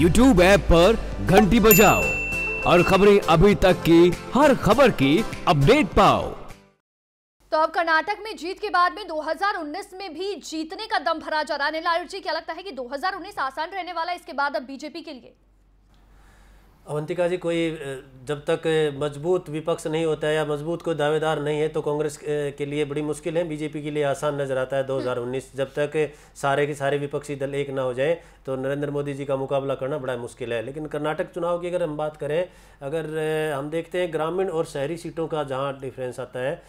YouTube app पर घंटी बजाओ और खबरें अभी तक की हर खबर की अपडेट पाओ तो अब कर्नाटक में जीत के बाद में 2019 में भी जीतने का दम भरा जा रहा है लालू जी क्या लगता है कि 2019 आसान रहने वाला है इसके बाद अब बीजेपी के लिए अवंतिका जी कोई जब तक मजबूत विपक्ष नहीं होता है या मजबूत कोई दावेदार नहीं है तो कांग्रेस के लिए बड़ी मुश्किल है बीजेपी के लिए आसान नजर आता है 2019 हम्म। जब तक सारे के सारे विपक्षी दल एक ना हो जाएं तो नरेंद्र मोदी जी का मुकाबला करना बड़ा मुश्किल है लेकिन कर्नाटक चुनाव की अगर हम बात करें अगर हम देखते हैं ग्रामीण और शहरी सीटों का जहाँ डिफ्रेंस आता है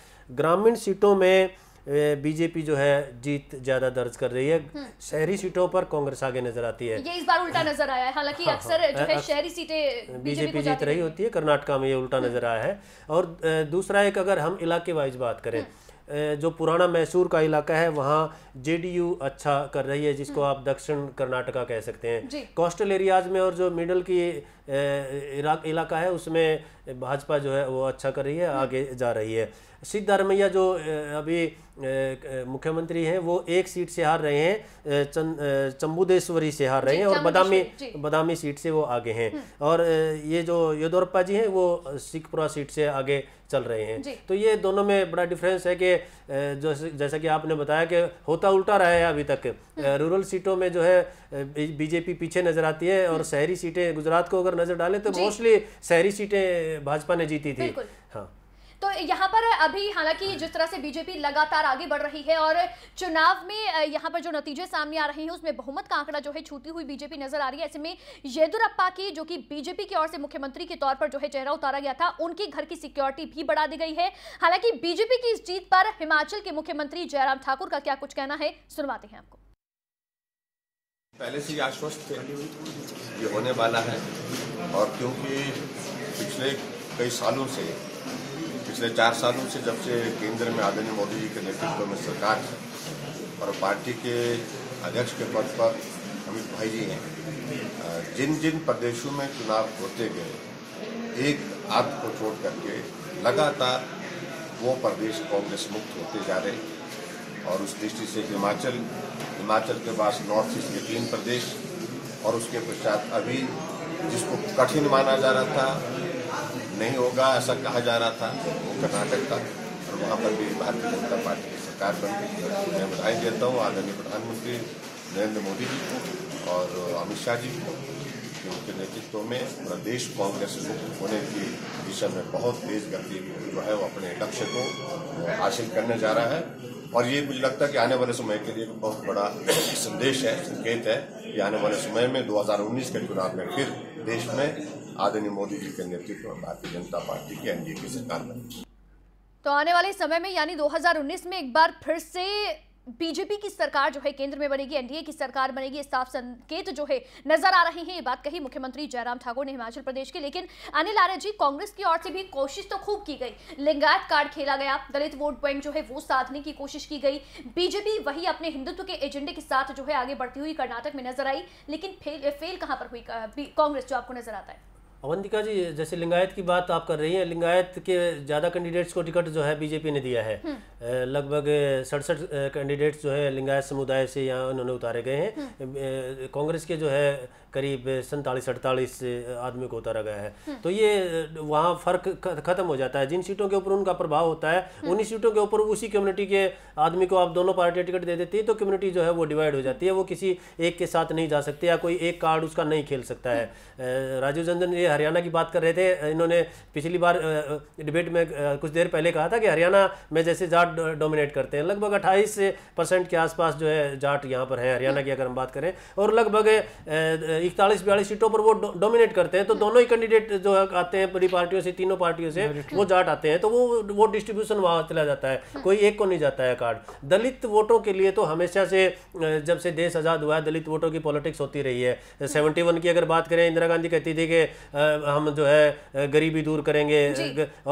ग्रामीण सीटों में बीजेपी जो है जीत ज्यादा दर्ज कर रही है हम्म। शहरी सीटों पर कांग्रेस आगे नजर आती है ये इस बार उल्टा हाँ। नजर आया है हालांकि हाँ, हाँ। अक्सर हाँ, जो है शहरी सीटें बीजेपी जीत रही होती है कर्नाटका में ये उल्टा हम्म। नजर आया है और दूसरा एक अगर हम इलाके वाइज बात करें हम्म। जो पुराना मैसूर का इलाका है वहाँ जे अच्छा कर रही है जिसको हम्म। आप दक्षिण कर्नाटका कह सकते हैं कोस्टल एरियाज में और जो मिडल की इलाका है उसमें भाजपा जो है वो अच्छा कर रही है हम्म। आगे जा रही है सिद्धारमैया जो अभी मुख्यमंत्री हैं वो एक सीट से हार रहे हैं चंद चंबुदेश्वरी से हार रहे हैं और बदामी बदामी सीट से वो आगे हैं हम्म। और ये जो येदोरप्पा जी हैं वो सिखपुरा सीट से आगे चल रहे हैं तो ये दोनों में बड़ा डिफरेंस है कि जैसा कि आपने बताया कि होता उल्टा रहा है अभी तक रूरल सीटों हम्म। में जो है बीजेपी पीछे नजर आती है और हम्म। शहरी सीटें गुजरात को अगर नजर डालें तो मोस्टली शहरी सीटें भाजपा ने जीती थी हाँ तो यहाँ पर अभी हालांकि जिस तरह से बीजेपी लगातार आगे बढ़ रही है और चुनाव में यहाँ पर जो नतीजे सामने आ रहे हैं उसमें बहुमत का आंकड़ा जो है छूटी हुई बीजेपी नजर आ रही है ऐसे में येदुरप्पा की जो कि बीजेपी की ओर से मुख्यमंत्री के तौर पर जो है चेहरा उतारा गया था उनके घर की सिक्योरिटी भी बढ़ा दी गई है हालांकि बीजेपी की इस जीत पर हिमाचल के मुख्यमंत्री जयराम ठाकुर का क्या कुछ कहना है सुनवाते हैं आपको पहले से ही आश्वस्त थे ये होने वाला है और क्योंकि पिछले कई सालों से पिछले चार सालों से जब से केंद्र में आदरणीय मोदी जी के नेतृत्व में सरकार है और पार्टी के अध्यक्ष के पद पर अमित भाई जी हैं जिन जिन प्रदेशों में चुनाव होते गए एक आध को छोड़ करके लगातार वो प्रदेश कांग्रेस मुक्त होते जा रहे और उस दृष्टि से हिमाचल हिमाचल के पास नॉर्थ ईस्ट के तीन प्रदेश और उसके पश्चात अभी जिसको कठिन माना जा रहा था नहीं होगा ऐसा कहा जा रहा था वो कर्नाटक का और वहाँ पर भी भारतीय जनता पार्टी की सरकार बन गई मैं बधाई देता हूँ आदरणीय प्रधानमंत्री नरेंद्र मोदी जी को और अमित शाह जी को उनके नेतृत्व में प्रदेश कांग्रेस होने की दिशा में बहुत तेज गति जो है वो अपने लक्ष्य को हासिल करने जा रहा है और ये मुझे लगता है कि आने वाले समय के लिए बहुत बड़ा संदेश है संकेत है कि आने वाले समय में 2019 के चुनाव में फिर देश में आदरणीय मोदी जी के नेतृत्व में भारतीय जनता पार्टी की एनडीए की सरकार बनी तो आने वाले समय में यानी 2019 में एक बार फिर से बीजेपी की सरकार जो है केंद्र में बनेगी एनडीए की सरकार बनेगी साफ संकेत जो है नजर आ रहे हैं ये बात कही मुख्यमंत्री जयराम ठाकुर ने हिमाचल प्रदेश के लेकिन अनिल आर्य जी कांग्रेस की ओर से भी कोशिश तो खूब की गई लिंगायत कार्ड खेला गया दलित वोट बैंक जो है वो साधने की कोशिश की गई बीजेपी वही अपने हिंदुत्व के एजेंडे के साथ जो है आगे बढ़ती हुई कर्नाटक में नजर आई लेकिन फेल फेल कहां पर हुई कांग्रेस जो आपको नजर आता है अवंतिका जी जैसे लिंगायत की बात आप कर रही हैं लिंगायत के ज़्यादा कैंडिडेट्स को टिकट जो है बीजेपी ने दिया है हम्म। लगभग सड़सठ कैंडिडेट्स जो है लिंगायत समुदाय से यहाँ उन्होंने उतारे गए हैं हम्म। कांग्रेस के जो है करीब सैंतालीस अड़तालीस आदमी को उतारा गया है हम्म। तो ये वहाँ फ़र्क ख़त्म हो जाता है जिन सीटों के ऊपर उनका प्रभाव होता है हम्म। उन्हीं सीटों के ऊपर उसी कम्युनिटी के आदमी को आप दोनों पार्टियाँ टिकट दे देती है तो कम्युनिटी जो है वो डिवाइड हो जाती है वो किसी एक के साथ नहीं जा सकती या कोई एक कार्ड उसका नहीं खेल सकता है हम्म। राजीव रंजन ये हरियाणा की बात कर रहे थे इन्होंने पिछली बार डिबेट में कुछ देर पहले कहा था कि हरियाणा में जैसे जाट डोमिनेट करते हैं लगभग अट्ठाईस परसेंट के आसपास जो है जाट यहाँ पर है हरियाणा की अगर हम बात करें और लगभग इकतालीस बयालीस सीटों पर वो डोमिनेट करते हैं तो दोनों ही कैंडिडेट जो आते हैं बड़ी पार्टियों से तीनों पार्टियों से वो जाट आते हैं तो वो वो डिस्ट्रीब्यूशन वहाँ चला जाता है हाँ। कोई एक को नहीं जाता है कार्ड दलित वोटों के लिए तो हमेशा से जब से देश आज़ाद हुआ है दलित वोटों की पॉलिटिक्स होती रही है सेवेंटी हाँ। वन की अगर बात करें इंदिरा गांधी कहती थी कि हम जो है गरीबी दूर करेंगे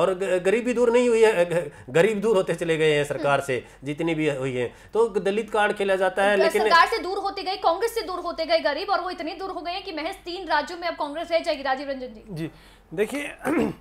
और गरीबी दूर नहीं हुई है गरीब दूर होते चले गए हैं सरकार हाँ। से जितनी भी हुई है तो दलित कार्ड खेला जाता है लेकिन सरकार से दूर होते गए कांग्रेस से दूर होते गए गरीब और वो इतनी दूर हो गए हैं कि महज तीन राज्यों में अब कांग्रेस रह जाएगी राजीव रंजन जी जी देखिए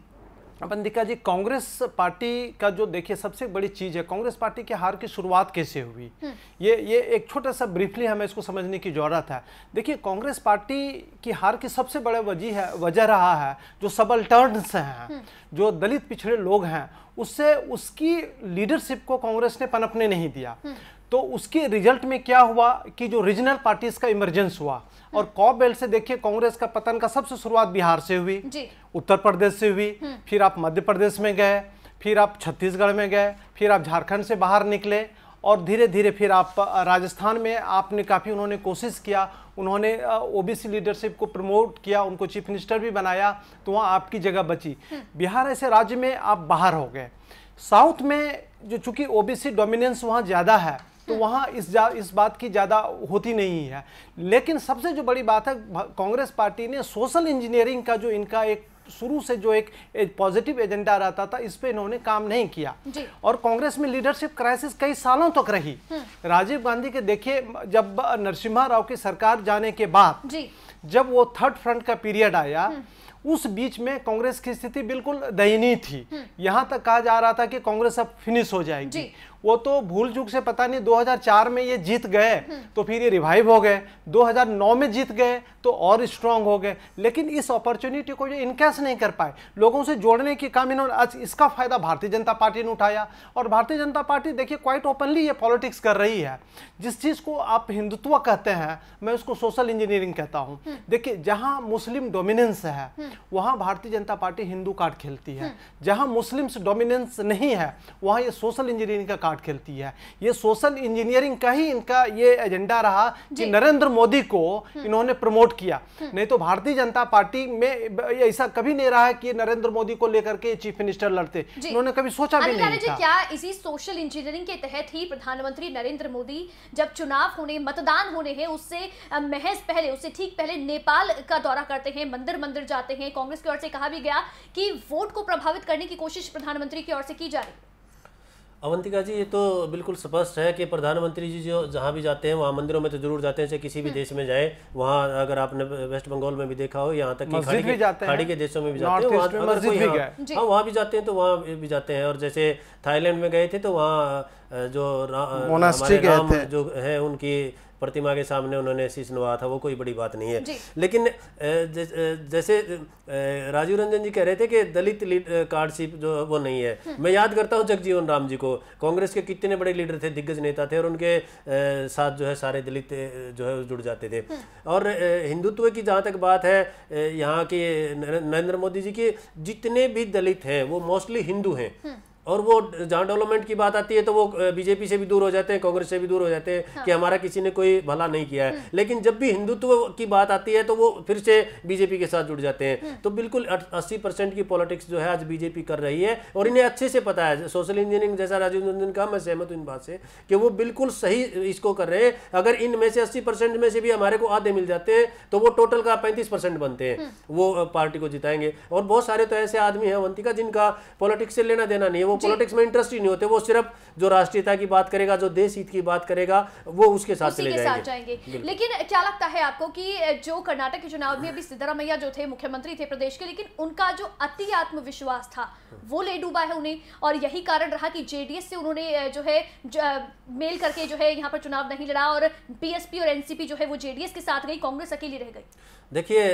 अपन दिखा जी कांग्रेस पार्टी का जो देखिए सबसे बड़ी चीज है कांग्रेस पार्टी के हार की शुरुआत कैसे हुई हम्म। ये ये एक छोटा सा ब्रीफली हमें इसको समझने की जरूरत है देखिए कांग्रेस पार्टी की हार की सबसे बड़ा वजह है वजह रहा है जो सबल टर्नस हैं हम्म। जो दलित पिछड़े लोग हैं उससे उसकी लीडरशिप को कांग्रेस ने पनपने नहीं दिया हम्म। तो उसके रिजल्ट में क्या हुआ कि जो रीजनल पार्टीज का इमरजेंस हुआ और कॉप हम्म। बेल्ट से देखिए कांग्रेस का पतन का सबसे शुरुआत बिहार से हुई उत्तर प्रदेश से हुई हम्म। फिर आप मध्य प्रदेश में गए फिर आप छत्तीसगढ़ में गए फिर आप झारखंड से बाहर निकले और धीरे धीरे फिर आप राजस्थान में आपने काफ़ी उन्होंने कोशिश किया उन्होंने ओबीसी लीडरशिप को प्रमोट किया उनको चीफ मिनिस्टर भी बनाया तो वहाँ आपकी जगह बची हम्म। बिहार ऐसे राज्य में आप बाहर हो गए साउथ में जो चूँकि ओबीसी डोमिनेंस वहाँ ज़्यादा है तो वहाँ इस जा, इस बात की ज़्यादा होती नहीं है लेकिन सबसे जो बड़ी बात है कांग्रेस पार्टी ने सोशल इंजीनियरिंग का जो इनका एक शुरू से जो एक, पॉजिटिव एजेंडा रहता था इस पर इन्होंने काम नहीं किया और कांग्रेस में लीडरशिप क्राइसिस कई सालों तक रही हम्म। राजीव गांधी के देखिए जब नरसिम्हा राव की सरकार जाने के बाद जब वो थर्ड फ्रंट का पीरियड आया हम्म। उस बीच में कांग्रेस की स्थिति बिल्कुल दयनीय थी हम्म। यहां तक कहा जा रहा था कि कांग्रेस अब फिनिश हो जाएगी वो तो भूल चूक से पता नहीं 2004 में ये जीत गए तो फिर ये रिवाइव हो गए 2009 में जीत गए तो और स्ट्रांग हो गए लेकिन इस अपॉर्चुनिटी को जो इनकैश नहीं कर पाए लोगों से जोड़ने की काम इन्होंने आज इसका फायदा भारतीय जनता पार्टी ने उठाया और भारतीय जनता पार्टी देखिए क्वाइट ओपनली ये पॉलिटिक्स कर रही है जिस चीज़ को आप हिंदुत्व कहते हैं मैं उसको सोशल इंजीनियरिंग कहता हूँ देखिए जहाँ मुस्लिम डोमिनेंस है वहाँ भारतीय जनता पार्टी हिंदू कार्ड खेलती है जहाँ मुस्लिम्स डोमिनेंस नहीं है वहाँ ये सोशल इंजीनियरिंग का कार्ड खेलती है ये सोशल इंजीनियरिंग का ही इनका ये एजेंडा रहा कि नरेंद्र मोदी को हम्म। इन्होंने प्रमोट किया हम्म। नहीं तो भारतीय जनता पार्टी में ऐसा कभी नहीं रहा है कि नरेंद्र मोदी को लेकर के चीफ मिनिस्टर लड़ते इन्होंने कभी सोचा भी नहीं था क्या इसी सोशल इंजीनियरिंग के तहत ही प्रधानमंत्री नरेंद्र मोदी जब चुनाव होने मतदान होने हैं उससे महज पहले उससे ठीक पहले नेपाल का दौरा करते हैं मंदिर मंदिर जाते हैं कांग्रेस की ओर से कहा भी गया कि वोट को प्रभावित करने की कोशिश प्रधानमंत्री की ओर से की जा रही है अवंतिका जी ये तो बिल्कुल स्पष्ट है कि प्रधानमंत्री जी जो जहाँ भी जाते हैं वहाँ मंदिरों में तो जरूर जाते हैं चाहे किसी भी हम्म। देश में जाए वहाँ अगर आपने वेस्ट बंगाल में भी देखा हो यहाँ तक खाड़ी के, देशों में भी जाते हैं हाँ वहाँ भी जाते हैं तो वहाँ भी जाते हैं और जैसे थाईलैंड में गए थे तो वहाँ जो राम जो है उनकी प्रतिमा के सामने उन्होंने शीश नवा था वो कोई बड़ी बात नहीं है लेकिन जैसे राजीव रंजन जी कह रहे थे कि दलित कार्डशिप जो वो नहीं है हम्म। मैं याद करता हूँ जगजीवन राम जी को कांग्रेस के कितने बड़े लीडर थे दिग्गज नेता थे और उनके साथ जो है सारे दलित जो है जुड़ जाते थे हम्म। और हिंदुत्व की जहाँ तक बात है यहाँ की नरेंद्र मोदी जी की जितने भी दलित हैं वो मोस्टली हिंदू हैं हम्म। और वो जहाँ डेवलपमेंट की बात आती है तो वो बीजेपी से भी दूर हो जाते हैं कांग्रेस से भी दूर हो जाते हैं हाँ। कि हमारा किसी ने कोई भला नहीं किया है हम्म। लेकिन जब भी हिंदुत्व की बात आती है तो वो फिर से बीजेपी के साथ जुड़ जाते हैं हम्म। तो बिल्कुल अस्सी परसेंट की पॉलिटिक्स जो है आज बीजेपी कर रही है और इन्हें अच्छे से पता है सोशल इंजीनियरिंग जैसा राजीव रंजन कहा मैं सहमत हूँ इन बात से कि वो बिल्कुल सही इसको कर रहे हैं अगर इनमें से अस्सी में से भी हमारे को आधे मिल जाते हैं तो वो टोटल का पैंतीस बनते हैं हम्म। वो पार्टी को जिताएंगे और बहुत सारे तो ऐसे आदमी हैं अवंतिका जिनका पॉलिटिक्स से लेना देना नहीं है वो पॉलिटिक्स में इंटरेस्ट ही नहीं होते वो सिर्फ जो राष्ट्रीयता की बात करेगा जो देश हित की बात करेगा वो उसके साथ चले जाएंगे, जाएंगे। लेकिन क्या लगता है आपको कि जो कर्नाटक के चुनाव में अभी सिद्धरामैया जो थे मुख्यमंत्री थे प्रदेश के लेकिन उनका जो अति आत्मविश्वास था वो ले डूबा है उन्हें और यही कारण रहा कि जेडीएस से उन्होंने जो है मेल करके जो है यहाँ पर चुनाव नहीं लड़ा और बीएसपी और एनसीपी जो है वो जेडीएस के साथ गई कांग्रेस अकेली रह गई देखिए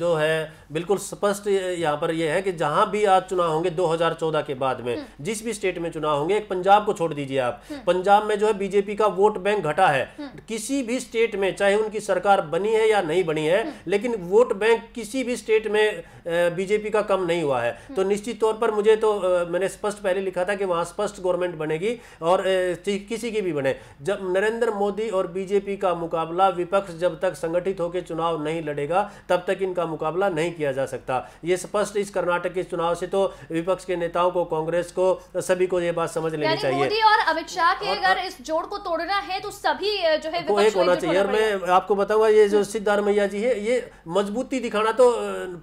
जो है बिल्कुल स्पष्ट यहाँ पर यह है कि जहाँ भी आज चुनाव होंगे 2014 के बाद में हम्म। जिस भी स्टेट में चुनाव होंगे एक पंजाब को छोड़ दीजिए आप हम्म। पंजाब में जो है बीजेपी का वोट बैंक घटा है हम्म। किसी भी स्टेट में चाहे उनकी सरकार बनी है या नहीं बनी है हम्म। लेकिन वोट बैंक किसी भी स्टेट में बीजेपी का कम नहीं हुआ है तो निश्चित तौर पर मुझे तो मैंने स्पष्ट पहले लिखा था कि वहां स्पष्ट गवर्नमेंट बनेगी और किसी की भी बने जब नरेंद्र मोदी और बीजेपी का मुकाबला विपक्ष जब तक संगठित होकर चुनाव नहीं लड़ेगा तब तक इनका मुकाबला नहीं किया जा सकता यह स्पष्ट इस कर्नाटक के चुनाव से तो विपक्ष के नेताओं को कांग्रेस को को सभी को ये बात समझ लेनी चाहिए मोदी और अमित शाह के अगर इस जोड़ को तोड़ना है तो सभी जो है को एक होना चाहिए और मैं आपको बताऊंगा ये जो हम्म। सिद्धार मैया जी है ये मजबूती दिखाना तो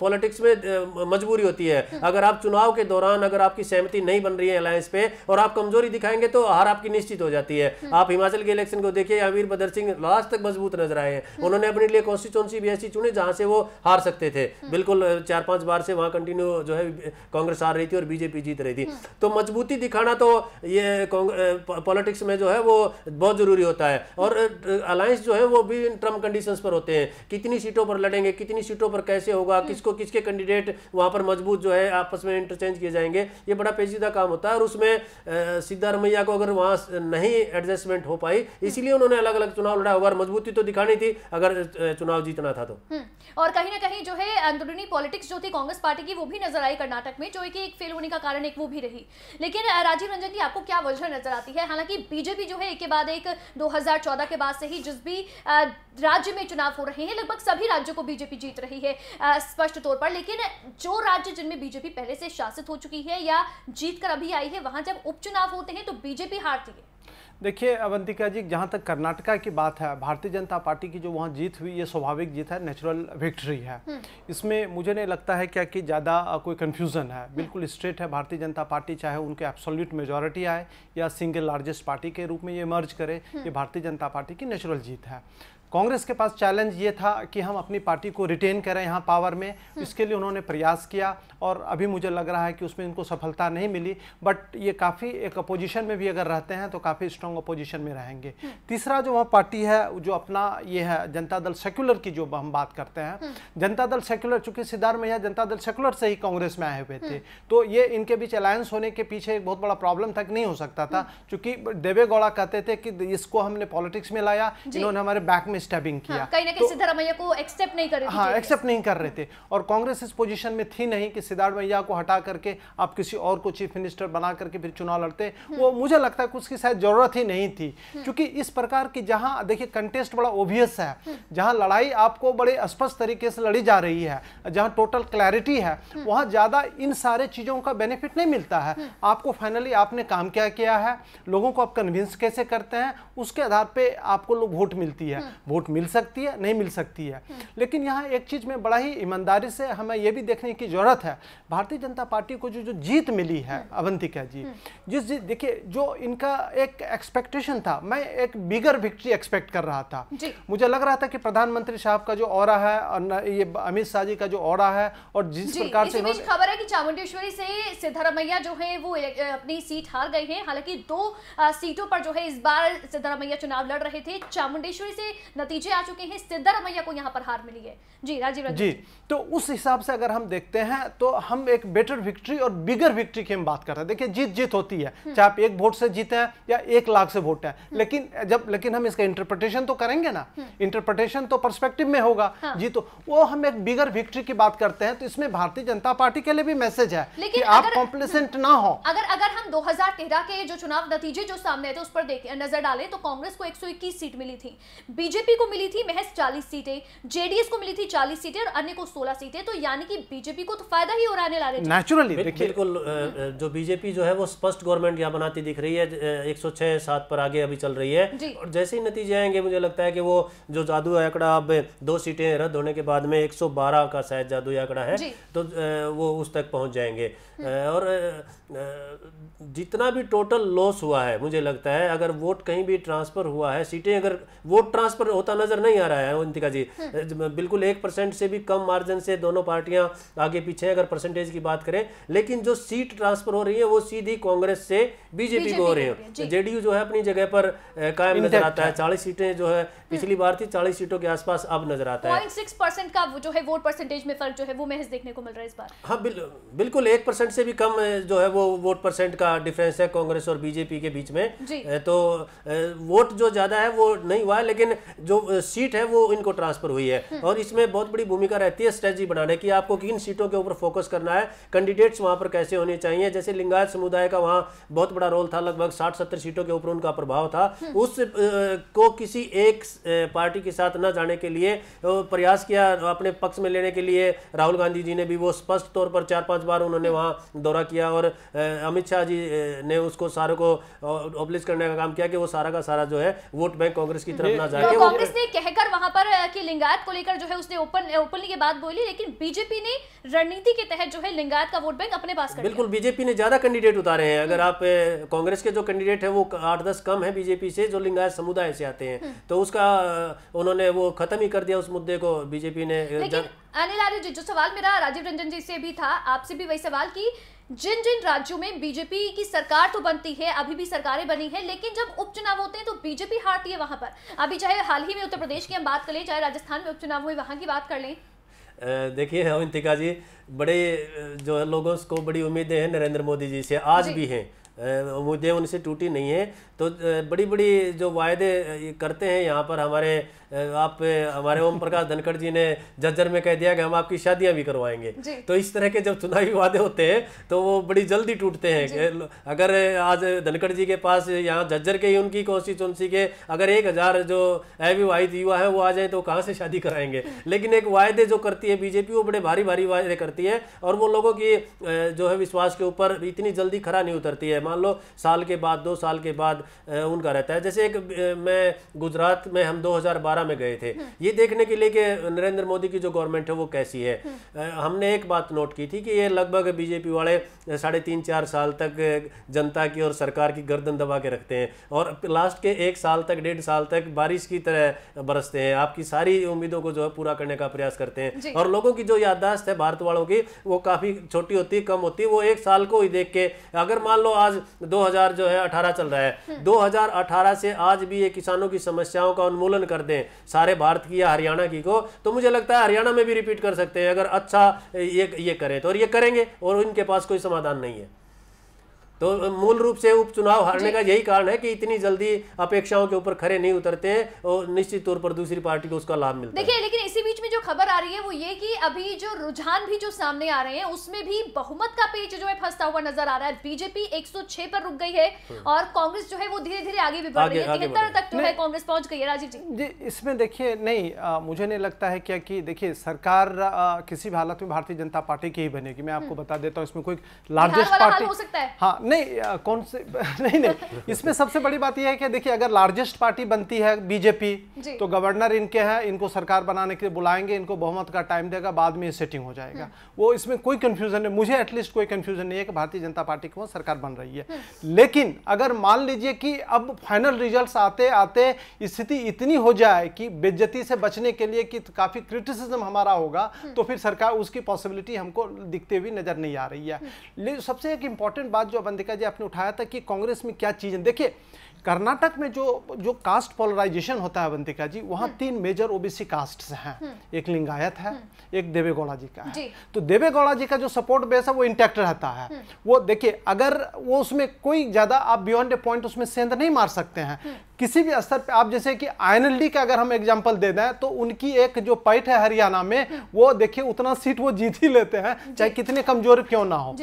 पॉलिटिक्स में मजबूरी होती है हम्म। अगर आप चुनाव के दौरान अगर आपकी सहमति नहीं बन रही है अलायंस पे और आप कमजोरी दिखाएंगे तो हार आपकी निश्चित हो जाती है हम्म। आप हिमाचल के इलेक्शन को देखिए अमीर बदर सिंह लास्ट तक मजबूत नजर आए हैं उन्होंने अपने लिए कॉन्स्टिट्यूंसी भी ऐसी चुने जहां से वो हार सकते थे बिल्कुल चार पांच बार से वहां कंटिन्यू जो है कांग्रेस हार रही थी और बीजेपी जीत रही थी तो तो मजबूती दिखाना तो ये पॉलिटिक्स में जो है वो बहुत ज़रूरी होता है और अलायंस जो है वो भी इन टर्म कंडीशन पर होते हैं कितनी सीटों पर लड़ेंगे कितनी सीटों पर कैसे होगा हम्म। किसको किसके कैंडिडेट वहाँ पर मजबूत जो है आपस में इंटरचेंज किए जाएंगे ये बड़ा पेचीदा काम होता है और उसमें सिद्धारमैया को अगर वहाँ नहीं एडजस्टमेंट हो पाई हम्म। इसीलिए उन्होंने अलग अलग चुनाव लड़ा होगा मजबूती तो दिखानी थी अगर चुनाव जीतना था तो हम्म। और कहीं ना कहीं जो है अंदरूनी पॉलिटिक्स जो थी कांग्रेस पार्टी की वो भी नजर आई कर्नाटक में जो एक फेल होने का कारण एक वो भी रही लेकिन राजीव रंजन जी आपको क्या वजह नजर आती है हालांकि बीजेपी जो है एक के बाद एक 2014 के बाद से ही जिस भी राज्य में चुनाव हो रहे हैं लगभग सभी राज्यों को बीजेपी जीत रही है स्पष्ट तौर पर लेकिन जो राज्य जिनमें बीजेपी पहले से शासित हो चुकी है या जीत कर अभी आई है वहां जब उपचुनाव होते हैं तो बीजेपी हारती है देखिए अवंतिका जी जहाँ तक कर्नाटका की बात है भारतीय जनता पार्टी की जो वहाँ जीत हुई ये स्वाभाविक जीत है नेचुरल विक्ट्री है हम्म। इसमें मुझे नहीं लगता है क्या कि ज़्यादा कोई कन्फ्यूज़न है हम्म। बिल्कुल स्ट्रेट है भारतीय जनता पार्टी चाहे उनके एब्सोल्यूट मेजोरिटी आए या सिंगल लार्जेस्ट पार्टी के रूप में ये मर्ज करे हम्म। ये भारतीय जनता पार्टी की नेचुरल जीत है कांग्रेस के पास चैलेंज ये था कि हम अपनी पार्टी को रिटेन करें यहाँ पावर में हम्म। इसके लिए उन्होंने प्रयास किया और अभी मुझे लग रहा है कि उसमें इनको सफलता नहीं मिली बट ये काफ़ी एक अपोजिशन में भी अगर रहते हैं तो काफ़ी स्ट्रॉन्ग अपोजिशन में रहेंगे हम्म। तीसरा जो वह पार्टी है जो अपना ये है जनता दल सेक्युलर की जो हम बात करते हैं हम्म। जनता दल सेक्युलर चूंकि सिद्धार्थ मैया जनता दल सेक्युलर से ही कांग्रेस में आए हुए थे तो ये इनके बीच अलायंस होने के पीछे एक बहुत बड़ा प्रॉब्लम था नहीं हो सकता था चूंकि देवे गौड़ा कहते थे कि इसको हमने पॉलिटिक्स में लाया इन्होंने हमारे बैक में में स्टैबिंग हाँ, किया हाँ, कहीं ना कहीं तो, सिद्धारमैया को एक्सेप्ट नहीं कर रहे हाँ एक्सेप्ट नहीं कर रहे थे और कांग्रेस इस पोजीशन में थी नहीं कि सिद्धारमैया को हटा करके आप किसी और को चीफ मिनिस्टर बना करके फिर चुनाव लड़ते हाँ। वो मुझे लगता है कि उसकी शायद जरूरत ही नहीं थी हाँ। क्योंकि इस प्रकार की जहाँ देखिए कंटेस्ट बड़ा ओबियस है जहाँ लड़ाई आपको बड़े स्पष्ट तरीके से लड़ी जा रही है जहाँ टोटल क्लैरिटी है वहाँ ज़्यादा इन सारे चीज़ों का बेनिफिट नहीं मिलता है आपको फाइनली आपने काम क्या किया है लोगों को आप कन्विंस कैसे करते हैं उसके आधार पे आपको लोग वोट मिलती है वोट मिल सकती है नहीं मिल सकती है हम्म। लेकिन यहाँ एक चीज़ में बड़ा ही ईमानदारी से हमें ये भी देखने की ज़रूरत है भारतीय जनता पार्टी को जो जो जीत मिली है हम्म। अवंतिका जी हम्म। जिस जी देखिए जो इनका एक एक्सपेक्टेशन था मैं एक बिगर विक्ट्री एक्सपेक्ट कर रहा था मुझे लग रहा था कि प्रधानमंत्री साहब का जो और है और ये अमित शाह जी का जो और है और जिस प्रकार से खबर है कि चामुंडेश्वरी से सिद्धारमैया जो है वो अपनी सीट हार गए हैं हालांकि दो सीटों पर जो है इस बार सिद्धारमैया चुनाव लड़ रहे थे चामुंडेश्वरी से नतीजे आ चुके हैं सिद्धारमैया को यहाँ पर हार मिली है जी राजीव जी तो उस हिसाब से अगर हम देखते हैं तो हम एक बेटर विक्ट्री और बिगर विक्ट्री की हम बात करते हैं देखिए जीत जीत होती है हम्म। चाहे आप एक वोट से जीते हैं या एक लाख से वोट है हम्म। लेकिन जब लेकिन हम इसका इंटरप्रिटेशन तो करेंगे ना इंटरप्रिटेशन हम्म। तो परस्पेक्टिव में होगा हाँ। जी तो वो हम एक बिगर विक्ट्री की बात करते हैं तो इसमें भारतीय जनता पार्टी के लिए भी मैसेज है लेकिन आप कॉम्प्लेसेंट ना हो अगर अगर हम दो के जो चुनाव नतीजे जो सामने थे उस पर नजर डालें तो कांग्रेस को एक सीट मिली थी बीजेपी बीजेपी को मिली थी महज 40 सीटें जेडीएस को मिली थी 40 सीटें और अन्य को 16 सीटें तो यानी कि बीजेपी को तो फायदा ही उड़ाने ला रहे नेचुरली बिल्कुल जो बीजेपी जो है वो स्पष्ट गवर्नमेंट यहाँ बनाती दिख रही है एक सौ पर आगे अभी चल रही है और जैसे ही नतीजे आएंगे मुझे लगता है कि वो जो जादू आंकड़ा अब दो सीटें रद्द होने के बाद में एक का शायद जादू आंकड़ा है तो वो उस तक पहुंच जाएंगे हम्म। और जितना भी टोटल लॉस हुआ है मुझे लगता है अगर वोट कहीं भी ट्रांसफर हुआ है सीटें अगर वोट ट्रांसफर होता नजर नहीं आ रहा है अवंतिका जी हम्म। बिल्कुल एक परसेंट से भी कम मार्जिन से दोनों पार्टियां आगे पीछे अगर परसेंटेज की बात करें लेकिन जो सीट ट्रांसफर हो रही है वो सीधी कांग्रेस से बीजेपी को हो रही है जेडीयू जो है अपनी जगह पर कायम नजर आता है चालीस सीटें जो है हम्म। पिछली बार थी चालीस सीटों के आसपास अब नजर आता है जो है वोट परसेंटेज में फर्क जो है वो महज देखने को मिल रहा है इस बार हाँ बिल्कुल एक परसेंट से भी कम जो है वो वोट परसेंट का डिफरेंस है कांग्रेस और बीजेपी के बीच में तो वोट जो ज्यादा है वो नहीं हुआ है लेकिन जो सीट है वो इनको ट्रांसफर हुई है हम्म। और इसमें बहुत बड़ी भूमिका रहती है स्ट्रेटजी बनाने की आपको किन सीटों के ऊपर फोकस करना है कैंडिडेट्स वहाँ पर कैसे होने चाहिए जैसे लिंगायत समुदाय का वहाँ बहुत बड़ा रोल था लगभग साठ सत्तर सीटों के ऊपर उनका प्रभाव था हम्म। उस को किसी एक पार्टी के साथ न जाने के लिए प्रयास किया अपने पक्ष में लेने के लिए राहुल गांधी जी ने भी वो स्पष्ट तौर पर चार पांच बार उन्होंने हम्म। वहाँ दौरा किया और अमित शाह जी ने उसको सारे को ऑब्लिश करने का काम किया कि वो सारा का सारा जो है वोट बैंक कांग्रेस की तरफ ना जाके कांग्रेस ने कहकर वहां पर कि लिंगायत को लेकर जो है उसने ओपन ओपनली ये बात बोली लेकिन बीजेपी ने रणनीति के तहत जो है लिंगायत का वोट बैंक अपने पास कर बिल्कुल बीजेपी ने ज्यादा कैंडिडेट उतारे हैं अगर आप कांग्रेस के जो कैंडिडेट है वो आठ दस कम है बीजेपी से जो लिंगायत समुदाय से आते हैं हम्म। तो उसका उन्होंने वो खत्म ही कर दिया उस मुद्दे को बीजेपी ने अनिल आर्य जी जो सवाल मेरा राजीव रंजन जी से भी था आपसे भी वही सवाल की जिन जिन राज्यों में बीजेपी की सरकार तो बनती है अभी भी सरकारें बनी है लेकिन जब उपचुनाव होते हैं तो बीजेपी हारती है वहां पर अभी चाहे हाल ही में उत्तर प्रदेश की हम बात कर लें चाहे राजस्थान में उपचुनाव हुए वहां की बात कर लें देखिए अवंतिका हाँ, इंतिका जी बड़े जो है लोगों को बड़ी उम्मीदें हैं नरेंद्र मोदी जी से आज जी। भी हैं उम्मीदें उनसे टूटी नहीं है तो बड़ी बड़ी जो वायदे करते हैं यहाँ पर हमारे आप हमारे ओम प्रकाश धनखड़ जी ने जज्जर में कह दिया कि हम आपकी शादियां भी करवाएंगे तो इस तरह के जब चुनावी वादे होते हैं तो वो बड़ी जल्दी टूटते हैं अगर आज धनखड़ जी के पास यहाँ जज्जर के ही उनकी कॉन्स्टिट्यूंसी के अगर एक हज़ार जो अविवाहित युवा है वो आ जाए तो कहाँ से शादी कराएंगे लेकिन एक वायदे जो करती है बीजेपी वो बड़े भारी भारी वायदे करती है और वो लोगों की जो है विश्वास के ऊपर इतनी जल्दी खरा नहीं उतरती है मान लो साल के बाद दो साल के बाद उनका रहता है जैसे एक मैं गुजरात में हम 2012 में गए थे हम्म। ये देखने के लिए कि नरेंद्र मोदी की जो गवर्नमेंट है वो कैसी है हम्म। हमने एक बात नोट की थी कि ये लगभग बीजेपी वाले साढ़े तीन चार साल तक जनता की और सरकार की गर्दन दबा के रखते हैं और लास्ट के एक साल तक डेढ़ साल तक बारिश की तरह बरसते हैं आपकी सारी उम्मीदों को जो है पूरा करने का प्रयास करते हैं और लोगों की जो याददाश्त है भारत वालों की वो काफ़ी छोटी होती है कम होती है वो एक साल को ही देख के अगर मान लो आज 2000 जो है 18 चल रहा है हम्म। 2018 से आज भी ये किसानों की समस्याओं का उन्मूलन कर दें सारे भारत की या हरियाणा की को तो मुझे लगता है हरियाणा में भी रिपीट कर सकते हैं अगर अच्छा ये ये करें तो और ये करेंगे और इनके पास कोई समाधान नहीं है तो मूल रूप से उपचुनाव हारने का यही कारण है कि इतनी जल्दी अपेक्षाओं के ऊपर खड़े नहीं उतरते और निश्चित तौर पर दूसरी पार्टी को उसका लाभ मिलता देखिए लेकिन इसी बीच में जो खबर आ रही है वो ये कि अभी जो रुझान भी जो सामने आ रहे हैं उसमें भी बहुमत का पेच जो है फंसता हुआ नजर आ रहा है बीजेपी एक पर रुक गई है हम्म। और कांग्रेस जो है वो धीरे धीरे आगे भी बढ़ रही है तक जो है कांग्रेस पहुंच गई है राजीव जी इसमें देखिए नहीं मुझे नहीं लगता है क्या की देखिये सरकार किसी भी हालत में भारतीय जनता पार्टी की ही बनेगी मैं आपको हम्म। बता देता हूँ इसमें कोई लार्जेस्ट पार्टी हो सकता है हाँ, नहीं आ, कौन से नहीं नहीं इसमें सबसे बड़ी बात यह है कि देखिए अगर लार्जेस्ट पार्टी बनती है बीजेपी तो गवर्नर इनके हैं इनको सरकार बनाने के लिए बुलाएंगे इनको बहुमत का टाइम देगा बाद में ये सेटिंग हो जाएगा हम्म। वो इसमें कोई कंफ्यूजन नहीं मुझे एटलीस्ट कोई कंफ्यूजन नहीं है कि भारतीय जनता पार्टी की सरकार बन रही है हम्म। लेकिन अगर मान लीजिए कि अब फाइनल रिजल्ट आते आते स्थिति इतनी हो जाए कि बेज्जती से बचने के लिए कि काफ़ी क्रिटिसिज्म हमारा होगा हम्म। तो फिर सरकार उसकी पॉसिबिलिटी हमको दिखते हुए नजर नहीं आ रही है सबसे एक इंपॉर्टेंट बात जो देखा जी आपने उठाया था कि कांग्रेस में क्या चीज़ें देखिए कर्नाटक में जो जो कास्ट पोलराइजेशन होता है अवंतिका जी वहाँ हम्म। तीन मेजर ओबीसी कास्ट्स हैं हम्म। एक लिंगायत है हम्म। एक देवेगौड़ा जी का है तो देवेगौड़ा जी का जो सपोर्ट बेस है वो इंटैक्ट रहता है वो देखिए अगर वो उसमें कोई ज़्यादा आप बियॉन्ड ए पॉइंट उसमें सेंध नहीं मार सकते हैं किसी भी स्तर पे आप जैसे कि आई का अगर हम एग्जाम्पल दे दें तो उनकी एक जो पैठ है हरियाणा में वो देखिए उतना सीट वो जीत ही लेते हैं चाहे कितने कमजोर क्यों ना हो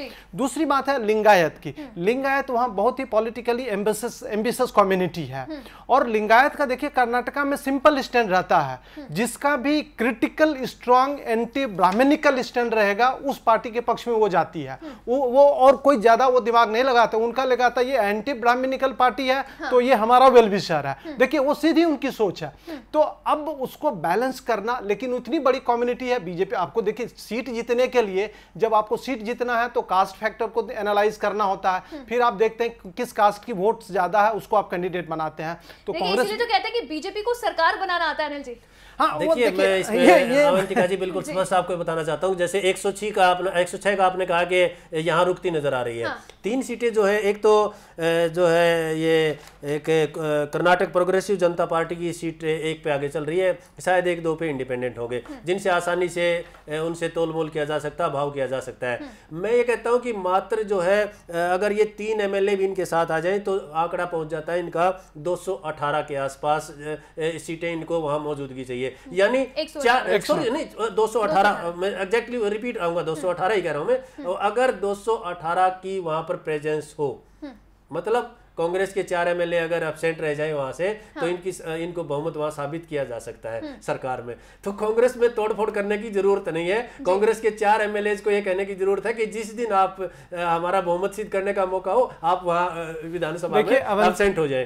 दूसरी बात है लिंगायत की लिंगायत वहाँ बहुत ही पॉलिटिकली एम्बिस एम्बिस रिलीजियस कम्युनिटी है हम्म। और लिंगायत का देखिए कर्नाटका में सिंपल स्टैंड रहता है हम्म। जिसका भी critical strong anti Brahminical stand रहेगा उस पार्टी के पक्ष में वो जाती है हम्म। वो वो और कोई ज़्यादा वो दिमाग नहीं लगाते उनका लगाता ये एंटी ब्राह्मणिकल पार्टी है हाँ। तो ये हमारा वेलविशर है देखिए वो सीधी उनकी सोच है तो अब उसको बैलेंस करना लेकिन उतनी बड़ी कम्युनिटी है बीजेपी आपको देखिए सीट जीतने के लिए जब आपको सीट जीतना है तो कास्ट फैक्टर को एनालाइज करना होता है फिर आप देखते हैं किस कास्ट की वोट ज़्यादा है उसको आप कैंडिडेट बनाते हैं तो कांग्रेस तो कहते हैं कि बीजेपी को सरकार बनाना आता है अनिल जी हाँ, देखिए मैं इसमें जी बिल्कुल स्पष्ट आपको बताना चाहता हूँ जैसे एक सौ छह का आपने एक सौ छह का आपने कहा कि यहाँ रुकती नजर आ रही है हाँ। तीन सीटें जो है एक तो जो है ये एक कर्नाटक प्रोग्रेसिव जनता पार्टी की सीट एक पे आगे चल रही है शायद एक दो पे इंडिपेंडेंट हो गए हाँ। जिनसे आसानी से उनसे तोल मोल किया जा सकता भाव किया जा सकता है हाँ। मैं ये कहता हूँ कि मात्र जो है अगर ये तीन एमएलए भी इनके साथ आ जाए तो आंकड़ा पहुंच जाता है इनका 218 के आसपास सीटें इनको वहां मौजूदगी चाहिए है हाँ, यानी सॉरी नहीं दो सौ अठारह मैं एग्जैक्टली रिपीट आऊंगा दो सौ अठारह ही कह रहा हूँ मैं हम्म। तो अगर दो सौ अठारह की वहां पर प्रेजेंस हो हम्म। मतलब कांग्रेस के चार एमएलए अगर एबसेंट रह जाए वहां से तो हाँ। तो इनकी इनको बहुमत वहां साबित किया जा सकता है हम्म। सरकार में तो कांग्रेस में तोड़फोड़ करने की जरूरत नहीं है कांग्रेस के चार एमएलए को यह कहने की जरूरत है कि जिस दिन आप हमारा बहुमत सिद्ध करने का मौका हो आप वहां विधानसभा में एबसेंट हो जाए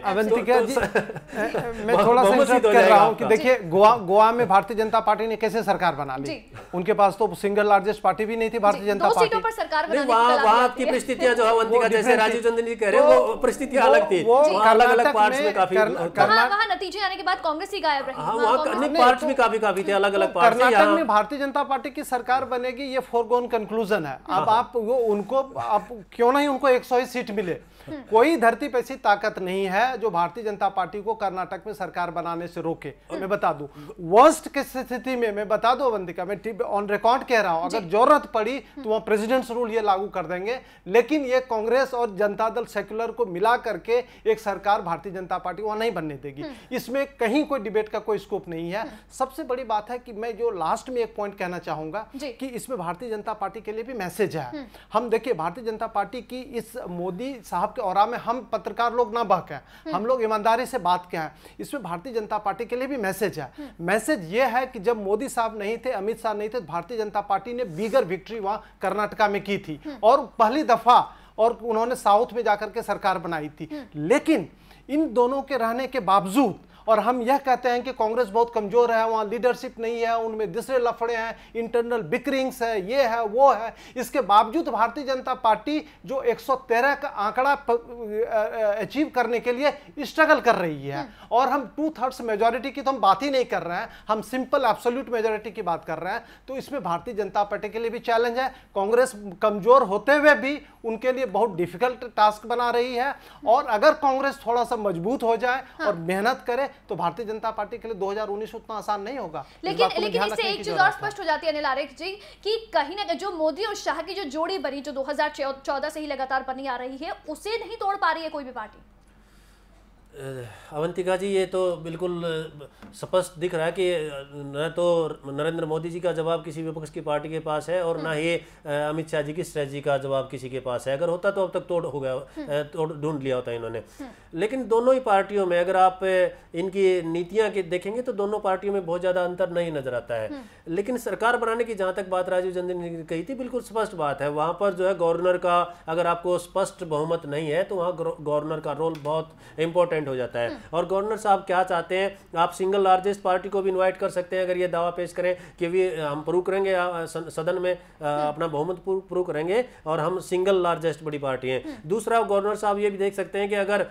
तो तो देखिए गोवा में भारतीय जनता पार्टी ने कैसे सरकार बना ली उनके पास तो सिंगल लार्जेस्ट पार्टी भी नहीं थी भारतीय जनता पार्टी वहाँ की परिस्थितियां जो है राजीव चंद्र जी कह रहे हैं वो परिस्थितियां भूमिका अलग थी अलग अलग पार्ट में काफी हाँ, वहाँ नतीजे आने के बाद कांग्रेस ही गायब रही पार्ट हाँ, वहाँ में तो काफी काफी थे अलग अलग पार्ट में भारतीय जनता पार्टी की सरकार बनेगी ये फोरगोन कंक्लूजन है अब हाँ। आप वो उनको आप क्यों नहीं उनको एक सीट मिले कोई धरती पर ऐसी ताकत नहीं है जो भारतीय जनता पार्टी को कर्नाटक में सरकार बनाने से रोके मैं बता दू वर्स्ट की स्थिति में मैं बता दो वंदिका मैं ऑन रिकॉर्ड कह रहा हूं अगर जरूरत पड़ी तो वह प्रेसिडेंट्स रूल ये लागू कर देंगे लेकिन ये कांग्रेस और जनता दल सेक्युलर को मिला करके एक सरकार भारतीय जनता पार्टी वहां नहीं बनने देगी हम्म। इसमें कहीं कोई डिबेट का कोई स्कोप नहीं है हम्म। सबसे बड़ी बात है कि मैं जो लास्ट में एक पॉइंट कहना चाहूंगा कि इसमें भारतीय जनता पार्टी के लिए भी मैसेज है हम्म। हम देखिए भारतीय जनता पार्टी की इस मोदी साहब के और में हम पत्रकार लोग ना बह हैं हम्म। हम लोग ईमानदारी से बात के हैं इसमें भारतीय जनता पार्टी के लिए भी मैसेज है हम्म। मैसेज ये है कि जब मोदी साहब नहीं थे अमित शाह नहीं थे तो भारतीय जनता पार्टी ने बीगर विक्ट्री वहाँ कर्नाटका में की थी हम्म। और पहली दफा और उन्होंने साउथ में जाकर के सरकार बनाई थी लेकिन इन दोनों के रहने के बावजूद और हम यह कहते हैं कि कांग्रेस बहुत कमज़ोर है वहां लीडरशिप नहीं है उनमें दूसरे लफड़े हैं इंटरनल बिकरिंग्स है ये है वो है इसके बावजूद भारतीय जनता पार्टी जो 113 का आंकड़ा अचीव करने के लिए स्ट्रगल कर रही है हम्म। और हम टू थर्ड्स मेजोरिटी की तो हम बात ही नहीं कर रहे हैं हम सिंपल एब्सोल्यूट मेजोरिटी की बात कर रहे हैं तो इसमें भारतीय जनता पार्टी के लिए भी चैलेंज है कांग्रेस कमज़ोर होते हुए भी उनके लिए बहुत डिफिकल्ट टास्क बना रही है और अगर कांग्रेस थोड़ा सा मजबूत हो जाए हाँ। और मेहनत करे तो भारतीय जनता पार्टी के लिए 2019 उतना आसान नहीं होगा लेकिन लेकिन इससे एक चीज और स्पष्ट हो जाती है अनिल आरख जी की कहीं ना कहीं जो मोदी और शाह की जो जोड़ी बनी जो दो से ही लगातार बनी आ रही है उसे नहीं तोड़ पा रही है कोई भी पार्टी अवंतिका जी ये तो बिल्कुल स्पष्ट दिख रहा है कि न तो नरेंद्र मोदी जी का जवाब किसी विपक्ष की पार्टी के पास है और हम्म। ना ही अमित शाह जी की स्ट्रेटी का जवाब किसी के पास है अगर होता तो अब तक तोड़ हो गया हम्म। तोड़ ढूंढ लिया होता इन्होंने हम्म। लेकिन दोनों ही पार्टियों में अगर आप इनकी नीतियाँ के देखेंगे तो दोनों पार्टियों में बहुत ज़्यादा अंतर नहीं नजर आता है लेकिन सरकार बनाने की जहाँ तक बात राजीव चंद्र ने कही थी बिल्कुल स्पष्ट बात है वहाँ पर जो है गवर्नर का अगर आपको स्पष्ट बहुमत नहीं है तो वहाँ गवर्नर का रोल बहुत इंपॉर्टेंट डिपेंड हो जाता है हम्म। और गवर्नर साहब क्या चाहते हैं आप सिंगल लार्जेस्ट पार्टी को भी इन्वाइट कर सकते हैं अगर ये दावा पेश करें कि भी हम प्रूव करेंगे सदन में हम्म। अपना बहुमत प्रूव करेंगे और हम सिंगल लार्जेस्ट बड़ी पार्टी हैं हम्म। दूसरा गवर्नर साहब ये भी देख सकते हैं कि अगर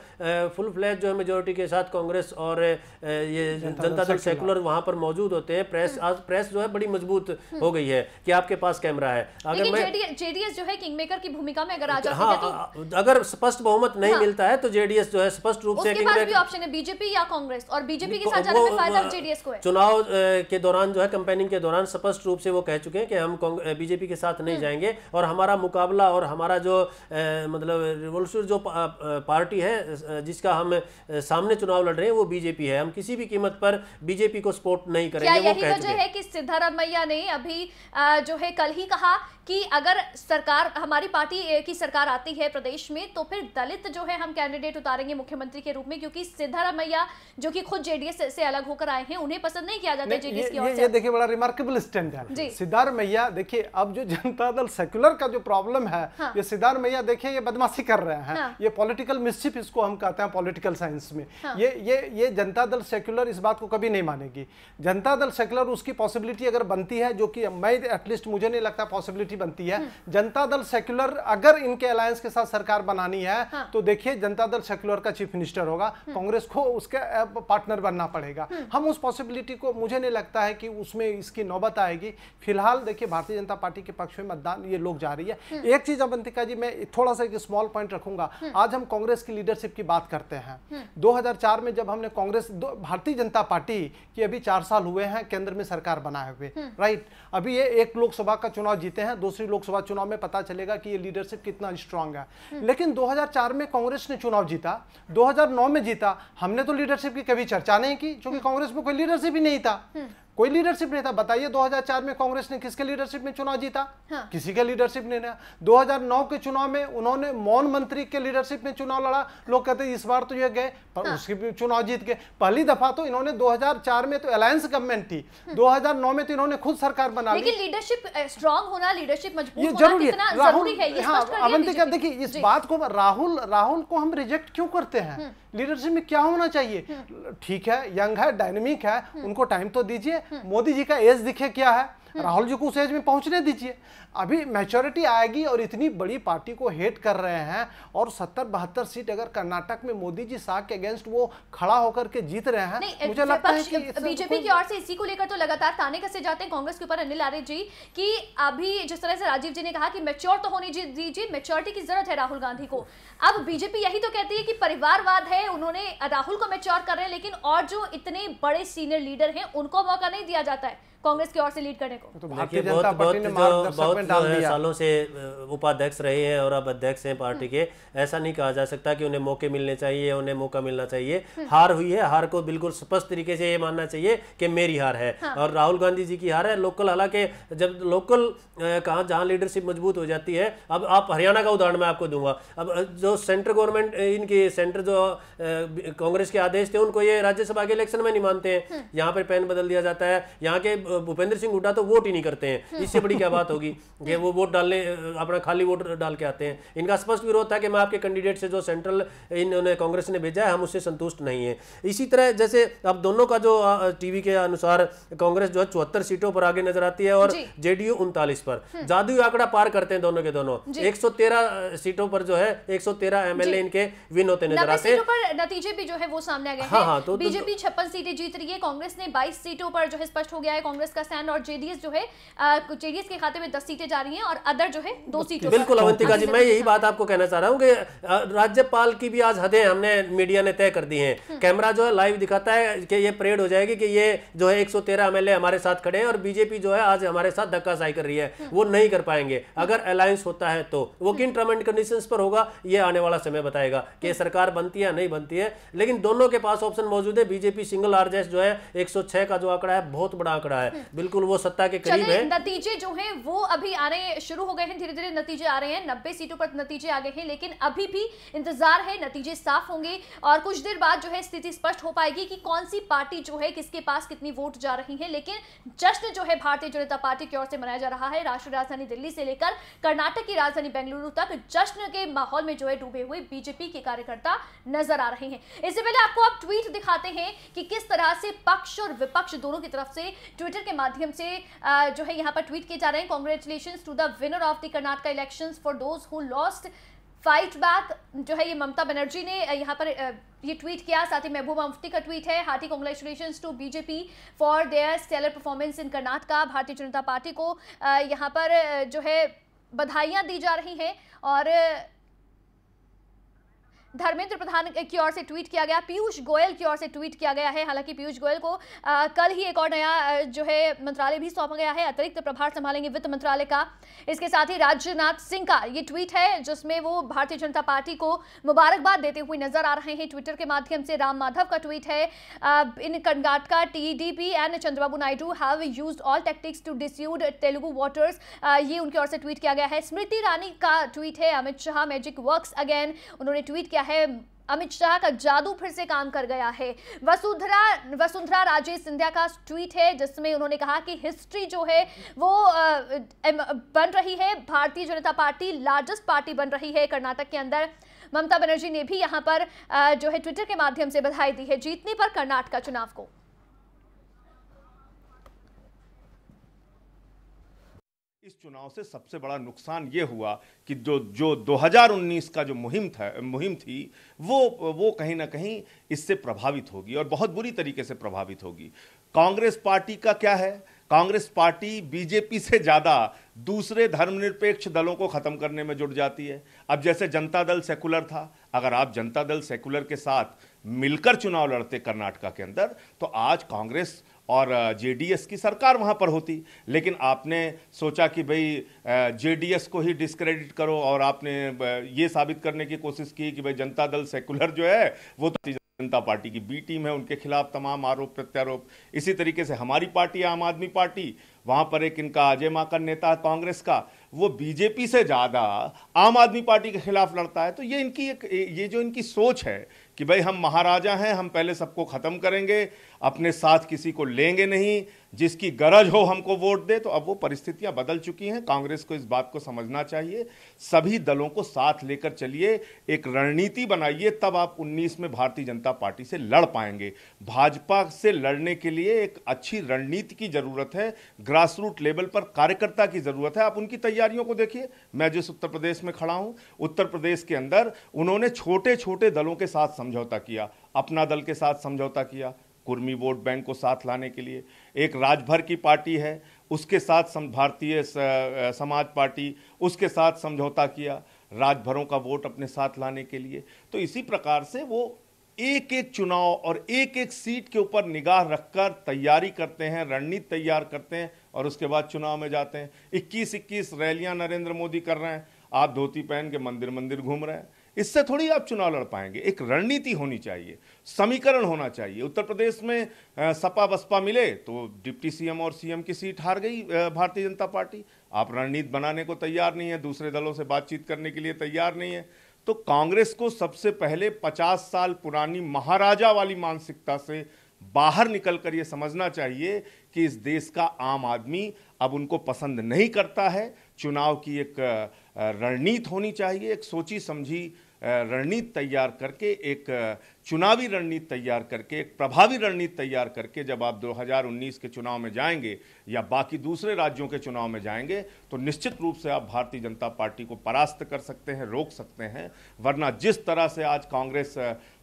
फुल फ्लैज जो है मेजोरिटी के साथ कांग्रेस और ये जनता दल सेकुलर वहाँ पर मौजूद होते हैं प्रेस आज प्रेस जो है बड़ी मजबूत हो गई है कि आपके पास कैमरा है अगर मैं जेडीएस जो है किंग मेकर की भूमिका में अगर आ हाँ, जाती है तो अगर स्पष्ट बहुमत नहीं हाँ। मिलता है तो जेडीएस जो है स्पष्ट रूप से उनके पास भी ऑप्शन है बीजेपी या कांग्रेस और बीजेपी के साथ जाने में फायदा जेडीएस को है चुनाव के दौरान जो है कंपेनिंग के दौरान स्पष्ट रूप से वो कह चुके हैं कि हम बीजेपी के साथ नहीं हम्म। जाएंगे और हमारा मुकाबला और हमारा जो मतलब रिवोल्यूशन जो पार्टी है जिसका हम सामने चुनाव लड़ रहे हैं वो बीजेपी है हम किसी भी कीमत पर बीजेपी को सपोर्ट नहीं करेंगे वो कह चुके हैं कि सिद्धारामैया ने अभी जो है कल ही कहा कि अगर सरकार हमारी पार्टी की सरकार आती है प्रदेश में तो फिर दलित जो है हम कैंडिडेट उतारेंगे मुख्यमंत्री के रूप में क्योंकि सिद्धारमैया जो कि खुद जेडीएस से, से अलग होकर आए हैं उन्हें पसंद नहीं किया जाता जेडीएस की ये, ये देखिए बड़ा रिमार्केबल स्टैंड है सिद्धारमैया देखिए अब जो जनता दल सेक्युलर का जो प्रॉब्लम है हाँ। ये सिद्धारमैया देखिए ये बदमाशी कर रहे हैं हाँ। ये पॉलिटिकल मिस्चिप इसको हम कहते हैं पॉलिटिकल साइंस में हाँ। ये ये ये जनता दल सेक्युलर इस बात को कभी नहीं मानेगी जनता दल सेक्युलर उसकी पॉसिबिलिटी अगर बनती है जो कि मैं एटलीस्ट मुझे नहीं लगता पॉसिबिलिटी बनती है हम्म। जनता दल सेक्युलर अगर इनके अलायंस के साथ सरकार बनानी है हाँ। तो देखिए जनता दल सेक्युलर का चीफ मिनिस्टर होगा हम्म। कांग्रेस को उसके पार्टनर बनना पड़ेगा हम्म। हम उस पॉसिबिलिटी को मुझे नहीं लगता है कि उसमें इसकी नौबत आएगी फिलहाल देखिए भारतीय जनता पार्टी के पक्ष में मतदान ये लोग जा रही है एक चीज अवंतिका जी मैं थोड़ा सा एक स्मॉल पॉइंट रखूंगा आज हम कांग्रेस की लीडरशिप की बात करते हैं दो में जब हमने कांग्रेस भारतीय जनता पार्टी की अभी चार साल हुए हैं केंद्र में सरकार बनाए हुए राइट अभी ये एक लोकसभा का चुनाव जीते हैं दो दूसरी लोकसभा चुनाव में पता चलेगा कि ये लीडरशिप कितना स्ट्रांग है हम्म। लेकिन 2004 में कांग्रेस ने चुनाव जीता 2009 में जीता हमने तो लीडरशिप की कभी चर्चा नहीं की क्योंकि हम्म। कांग्रेस में कोई लीडरशिप ही नहीं था हम्म। कोई लीडरशिप नहीं था बताइए 2004 में कांग्रेस ने किसके लीडरशिप में चुनाव जीता हाँ। किसी के लीडरशिप नहीं हजार 2009 के चुनाव में उन्होंने मौन मंत्री के लीडरशिप में चुनाव लड़ा लोग कहते इस बार तो ये गए पर हाँ। उसके भी चुनाव जीत गए पहली दफा तो इन्होंने 2004 में तो अलायंस गवर्नमेंट थी 2009 हम्म। में तो इन्होंने खुद सरकार बना ली लीडरशिप स्ट्रॉन्ग होना लीडरशिप मजबूत जरूरी है राहुल हाँ, देखिए इस बात को राहुल राहुल को हम रिजेक्ट क्यों करते हैं लीडरशिप हम्म। में क्या होना चाहिए हम्म। ठीक है यंग है डायनेमिक है उनको टाइम तो दीजिए मोदी जी का एज दिखे क्या है राहुल जी को उस एज में पहुंचने दीजिए अभी मेचोरिटी आएगी और इतनी बड़ी पार्टी को हेट कर रहे हैं और सत्तर बहत्तर सीट अगर कर्नाटक में मोदी जी साग के अगेंस्ट वो खड़ा होकर के जीत रहे हैं मुझे लगता है कि बीजेपी की ओर से इसी को लेकर तो लगातार ताने कसे जाते हैं कांग्रेस के ऊपर अनिल आर्य जी की अभी जिस तरह से राजीव जी ने कहा कि मेच्योर तो होने दीजिए मेच्योरिटी की जरूरत है राहुल गांधी को अब बीजेपी यही तो कहती है कि परिवारवाद है उन्होंने राहुल को मेच्योर कर रहे हैं लेकिन और जो इतने बड़े सीनियर लीडर हैं उनको मौका नहीं दिया जाता है कांग्रेस की ओर से लीड करने को तो भारतीय तो जनता पार्टी ने डाल दिया सालों से उपाध्यक्ष रहे हैं और अब अध्यक्ष हैं पार्टी के ऐसा नहीं कहा जा सकता कि उन्हें मौके मिलने चाहिए उन्हें मौका मिलना चाहिए हम्म। हार हुई है हार को बिल्कुल स्पष्ट तरीके से ये मानना चाहिए कि मेरी हार है हाँ। और राहुल गांधी जी की हार है लोकल हालांकि जब लोकल कहा जहां लीडरशिप मजबूत हो जाती है अब आप हरियाणा का उदाहरण मैं आपको दूंगा अब जो सेंट्रल गवर्नमेंट इनकी सेंटर जो कांग्रेस के आदेश थे उनको ये राज्यसभा के इलेक्शन में नहीं मानते हैं हम्म। यहाँ पर पैन बदल दिया जाता है यहाँ के भूपेंद्र सिंह हुड्डा तो वोट ही नहीं करते हैं इससे बड़ी क्या बात होगी कि वो वोट डालने अपना खाली वोट डाल के आते हैं इनका स्पष्ट विरोध था कि मैं आपके कैंडिडेट से जो सेंट्रल इन्होंने कांग्रेस ने भेजा है हम उससे संतुष्ट नहीं है इसी तरह जैसे अब दोनों का जो टीवी के अनुसार कांग्रेस जो है चौहत्तर सीटों पर आगे नजर आती है और जेडीयू उनतालीस पर हम्म। जादू आंकड़ा पार करते हैं दोनों के दोनों एक सीटों पर जो है एक एमएलए इनके विन होते नजर आते हैं नतीजे भी जो है वो सामने आ गए हाँ, हाँ, तो-, तो, बीजेपी छप्पन सीटें जीत रही है कांग्रेस ने बाईस सीटों पर जो है स्पष्ट हो गया है कांग्रेस का स्टैंड और जेडीएस जो है जेडीएस के खाते में दस सीटें जा रही हैं और अदर जो है दो सीटें बिल्कुल अवंतिका जी मैं यही बात आपको कहना चाह रहा हूँ कि राज्यपाल की भी आज हदें हमने मीडिया ने तय कर दी हैं हम्म। कैमरा जो है लाइव दिखाता है कि ये परेड हो जाएगी कि ये जो है एक सौ हमारे साथ खड़े हैं और बीजेपी जो है आज हमारे साथ धक्काशाही कर रही है हम्म। वो नहीं कर पाएंगे हम्म। अगर अलायंस होता है तो वो किन टर्म एंड कंडीशन पर होगा ये आने वाला समय बताएगा कि सरकार बनती है नहीं बनती है लेकिन दोनों के पास ऑप्शन मौजूद है बीजेपी सिंगल आरजेस जो है 106 का जो आंकड़ा है बहुत बड़ा आंकड़ा है है बिल्कुल वो सत्ता के करीब है नतीजे जो है वो अभी आ रहे शुरू हो गए हैं धीरे धीरे नतीजे आ रहे हैं नब्बे सीटों पर नतीजे आ गए हैं लेकिन अभी भी इंतजार है नतीजे साफ होंगे और कुछ देर बाद जो है स्थिति स्पष्ट हो पाएगी कि कौन सी पार्टी जो है किसके पास कितनी वोट जा रही है लेकिन जश्न जो है भारतीय जनता पार्टी की ओर से मनाया जा रहा है राष्ट्रीय राजधानी दिल्ली से लेकर कर्नाटक की राजधानी बेंगलुरु तक जश्न के माहौल में जो है डूबे हुए बीजेपी के कार्यकर्ता नजर आ रहे हैं इससे पहले आपको आप ट्वीट दिखाते हैं कि किस तरह से पक्ष और विपक्ष दोनों की तरफ से ट्विटर ट्विटर के माध्यम से जो है यहाँ पर ट्वीट किए जा रहे हैं congratulation to the winner of the Karnataka election for those who lost fight back जो है ये ममता बनर्जी ने यहाँ पर ये ट्वीट किया साथ ही महबूबा मुफ्ती का ट्वीट है hearty congratulation to BJP for their stellar performance in Karnataka Bharatiya Janata party को यहाँ पर जो है बधाइयाँ दी जा रही हैं और धर्मेंद्र प्रधान की ओर से ट्वीट किया गया पीयूष गोयल की ओर से ट्वीट किया गया है हालांकि पीयूष गोयल को आ, कल ही एक और नया जो है मंत्रालय भी सौंपा गया है अतिरिक्त प्रभार संभालेंगे वित्त मंत्रालय का इसके साथ ही राजनाथ सिंह का ये ट्वीट है जिसमें वो भारतीय जनता पार्टी को मुबारकबाद देते हुए नजर आ रहे हैं ट्विटर के माध्यम से राम माधव का ट्वीट है in Karnataka TDP and Chandrababu Naidu have use all tactics to dissuade Telugu voters ये उनकी ओर से ट्वीट किया गया है स्मृति ईरानी का ट्वीट है Amit Shah magic work again उन्होंने ट्वीट किया किया है अमित शाह का जादू फिर से काम कर गया है वसुंधरा वसुंधरा राजे सिंधिया का ट्वीट है जिसमें उन्होंने कहा कि हिस्ट्री जो है वो बन रही है भारतीय जनता पार्टी लार्जेस्ट पार्टी बन रही है कर्नाटक के अंदर ममता बनर्जी ने भी यहां पर जो है ट्विटर के माध्यम से बधाई दी है जीतने पर कर्नाटक चुनाव को इस चुनाव से सबसे बड़ा नुकसान ये हुआ कि जो जो 2019 का जो मुहिम था मुहिम थी वो वो कहीं ना कहीं इससे प्रभावित होगी और बहुत बुरी तरीके से प्रभावित होगी कांग्रेस पार्टी का क्या है कांग्रेस पार्टी बीजेपी से ज़्यादा दूसरे धर्मनिरपेक्ष दलों को ख़त्म करने में जुट जाती है अब जैसे जनता दल सेकुलर था अगर आप जनता दल सेकुलर के साथ मिलकर चुनाव लड़ते कर्नाटका के अंदर तो आज कांग्रेस और जेडीएस की सरकार वहाँ पर होती लेकिन आपने सोचा कि भाई जेडीएस को ही डिस्क्रेडिट करो और आपने ये साबित करने की कोशिश की कि भाई जनता दल सेकुलर जो है वो तो जनता पार्टी की बी टीम है उनके खिलाफ तमाम आरोप प्रत्यारोप इसी तरीके से हमारी पार्टी आम आदमी पार्टी वहाँ पर एक इनका अजय माकन नेता कांग्रेस का वो बीजेपी से ज़्यादा आम आदमी पार्टी के खिलाफ लड़ता है तो ये इनकी एक ये जो इनकी सोच है कि भाई हम महाराजा हैं हम पहले सबको ख़त्म करेंगे अपने साथ किसी को लेंगे नहीं जिसकी गरज हो हमको वोट दे तो अब वो परिस्थितियां बदल चुकी हैं कांग्रेस को इस बात को समझना चाहिए सभी दलों को साथ लेकर चलिए एक रणनीति बनाइए तब आप 19 में भारतीय जनता पार्टी से लड़ पाएंगे भाजपा से लड़ने के लिए एक अच्छी रणनीति की ज़रूरत है ग्रास रूट लेवल पर कार्यकर्ता की ज़रूरत है आप उनकी तैयारियों को देखिए मैं जिस उत्तर प्रदेश में खड़ा हूँ उत्तर प्रदेश के अंदर उन्होंने छोटे छोटे दलों के साथ समझौता किया अपना दल के साथ समझौता किया कुर्मी वोट बैंक को साथ लाने के लिए एक राजभर की पार्टी है उसके साथ भारतीय समाज पार्टी उसके साथ समझौता किया राजभरों का वोट अपने साथ लाने के लिए तो इसी प्रकार से वो एक एक चुनाव और एक एक सीट के ऊपर निगाह रखकर तैयारी करते हैं रणनीति तैयार करते हैं और उसके बाद चुनाव में जाते हैं 21 21 रैलियां नरेंद्र मोदी कर रहे हैं आप धोती पहन के मंदिर मंदिर घूम रहे हैं इससे थोड़ी आप चुनाव लड़ पाएंगे एक रणनीति होनी चाहिए समीकरण होना चाहिए उत्तर प्रदेश में सपा बसपा मिले तो डिप्टी सीएम और सीएम की सीट हार गई भारतीय जनता पार्टी आप रणनीति बनाने को तैयार नहीं है दूसरे दलों से बातचीत करने के लिए तैयार नहीं है तो कांग्रेस को सबसे पहले 50 साल पुरानी महाराजा वाली मानसिकता से बाहर निकलकर ये समझना चाहिए कि इस देश का आम आदमी अब उनको पसंद नहीं करता है चुनाव की एक रणनीति होनी चाहिए एक सोची समझी रणनीति तैयार करके एक चुनावी रणनीति तैयार करके एक प्रभावी रणनीति तैयार करके जब आप 2019 के चुनाव में जाएंगे या बाकी दूसरे राज्यों के चुनाव में जाएंगे तो निश्चित रूप से आप भारतीय जनता पार्टी को परास्त कर सकते हैं रोक सकते हैं वरना जिस तरह से आज कांग्रेस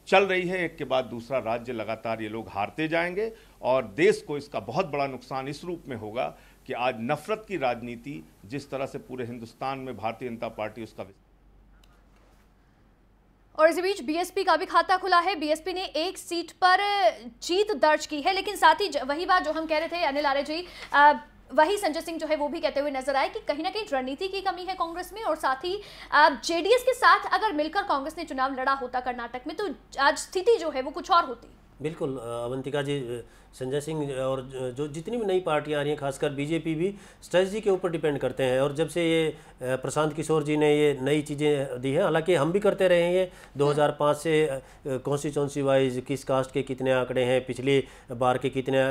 चल रही है एक के बाद दूसरा राज्य लगातार ये लोग हारते जाएंगे और देश को इसका बहुत बड़ा नुकसान इस रूप में होगा कि आज नफरत की राजनीति जिस तरह से पूरे हिंदुस्तान में भारतीय जनता पार्टी उसका और इसी बीच बीएसपी का भी खाता खुला है बीएसपी ने एक सीट पर जीत दर्ज की है लेकिन साथ ही वही बात जो हम कह रहे थे अनिल आर्य जी वही संजय सिंह जो है वो भी कहते हुए नजर आए कि कहीं ना कहीं रणनीति की कमी है कांग्रेस में और साथ ही जेडीएस के साथ अगर मिलकर कांग्रेस ने चुनाव लड़ा होता कर्नाटक में तो आज स्थिति जो है वो कुछ और होती बिल्कुल अवंतिका जी संजय सिंह और जो जितनी भी नई पार्टियां आ रही हैं खासकर बीजेपी भी स्ट्रेटजी के ऊपर डिपेंड करते हैं और जब से ये प्रशांत किशोर जी ने ये नई चीज़ें दी हैं हालांकि हम भी करते रहे हैं हज़ार पाँच से कॉन्स्टिट्यूंसी वाइज किस कास्ट के कितने आंकड़े हैं पिछली बार के कितने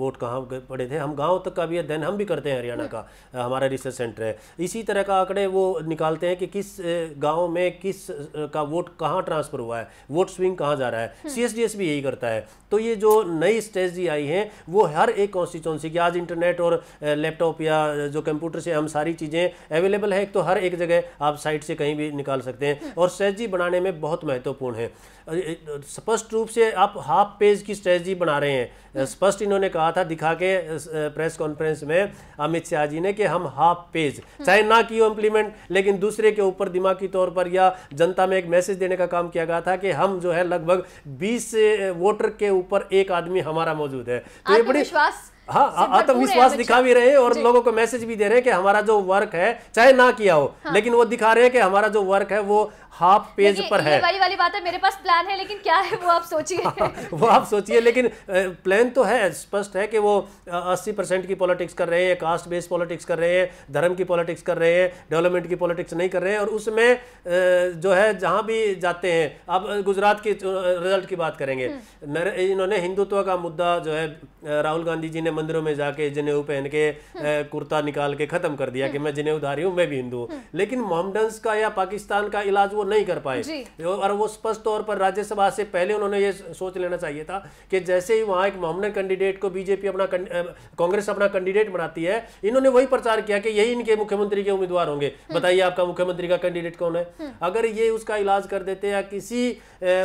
वोट कहाँ पड़े थे हम गाँव तक का भी अध्ययन हम भी करते हैं हरियाणा का हमारा रिसर्च सेंटर है इसी तरह का आंकड़े वो निकालते हैं कि किस गाँव में किस का वोट कहाँ ट्रांसफ़र हुआ है वोट स्विंग कहाँ जा रहा है हम्म। सी भी यही करता है तो ये जो नई स्ट्रेटजी आई हैं वो हर एक कॉन्स्टिट्यूंसी की आज इंटरनेट और लैपटॉप या जो कंप्यूटर से हम सारी चीज़ें अवेलेबल है तो हर एक जगह आप साइट से कहीं भी निकाल सकते हैं हम्म। और स्ट्रेटजी बनाने में बहुत महत्वपूर्ण है स्पष्ट रूप से आप हाफ पेज की स्ट्रेटजी बना रहे हैं स्पष्ट इन्होंने कहा था दिखा के प्रेस कॉन्फ्रेंस में अमित शाह जी ने कि हम हाफ पेज चाहे ना कि इम्प्लीमेंट लेकिन दूसरे के ऊपर दिमागी तौर पर या जनता में एक मैसेज देने का काम किया गया था कि हम जो है लगभग बीस वोटर के ऊपर एक आदमी हमारा मौजूद है तो ये बड़ी हाँ आत्मविश्वास दिखा भी रहे हैं और लोगों को मैसेज भी दे रहे हैं कि हमारा जो वर्क है चाहे ना किया हो हाँ। लेकिन वो दिखा रहे हैं कि हमारा जो वर्क है वो हाफ पेज पर है वाली वाली बात है मेरे पास प्लान है लेकिन क्या है वो आप सोचिए वो आप सोचिए लेकिन प्लान तो है स्पष्ट है कि वो अस्सी परसेंट की पॉलिटिक्स कर रहे हैं कास्ट बेस्ड पॉलिटिक्स कर रहे हैं धर्म की पॉलिटिक्स कर रहे हैं डेवलपमेंट की पॉलिटिक्स नहीं कर रहे हैं और उसमें जो है जहाँ भी जाते हैं अब गुजरात के रिजल्ट की बात करेंगे हम्म। इन्होंने हिंदुत्व का मुद्दा जो है राहुल गांधी जी ने मंदिरों में जाके जनेऊ पहन के हम्म। कुर्ता निकाल के खत्म कर दिया कि हम्म। मैं उधारी हूँ मैं भी हिंदू हूँ लेकिन मोहम्मद का या पाकिस्तान का इलाज वो नहीं कर पाए और वो स्पष्ट तौर पर राज्यसभा से पहले उन्होंने ये सोच लेना चाहिए था कि जैसे ही वहाँ एक मोहम्मद कैंडिडेट को बीजेपी अपना कांग्रेस अपना कैंडिडेट बनाती है इन्होंने वही प्रचार किया कि यही इनके मुख्यमंत्री के उम्मीदवार होंगे हम्म। बताइए आपका मुख्यमंत्री का कैंडिडेट कौन है हम्म। अगर ये उसका इलाज कर देते या किसी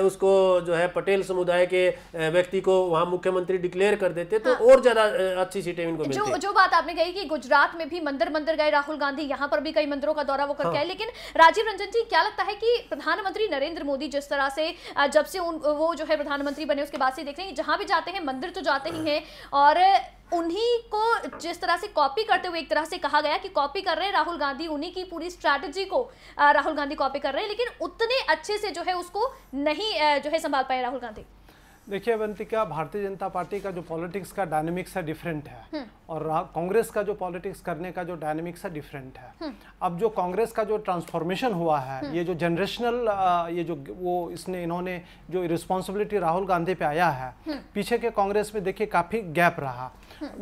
उसको जो है पटेल समुदाय के व्यक्ति को वहाँ मुख्यमंत्री डिक्लेयर कर देते तो हाँ। और ज्यादा अच्छी सीटें इनको मिलती जो, जो बात आपने कही कि गुजरात में भी मंदिर मंदिर गए राहुल गांधी यहाँ पर भी कई मंदिरों का दौरा वो करके हाँ। आए लेकिन राजीव रंजन जी क्या लगता है कि प्रधानमंत्री नरेंद्र मोदी जिस तरह से जब से उन वो जो है प्रधानमंत्री बने उसके बाद से देख रहे हैं जहां भी जाते हैं मंदिर तो जाते ही हैं और उन्हीं को जिस तरह से कॉपी करते हुए एक तरह से कहा गया कि कॉपी कर रहे हैं राहुल गांधी उन्हीं की पूरी स्ट्रैटेजी को राहुल गांधी कॉपी कर रहे हैं लेकिन उतने अच्छे से जो है उसको नहीं जो है संभाल पाए राहुल गांधी देखिए अवंतिका भारतीय जनता पार्टी का जो पॉलिटिक्स का डायनेमिक्स है डिफरेंट है हम्म। और कांग्रेस का जो पॉलिटिक्स करने का जो डायनेमिक्स है डिफरेंट है हम्म। अब जो कांग्रेस का जो ट्रांसफॉर्मेशन हुआ है हम्म। ये जो जनरेशनल ये जो वो इसने इन्होंने जो रिस्पॉन्सिबिलिटी राहुल गांधी पे आया है पीछे के कांग्रेस में देखिए काफ़ी गैप रहा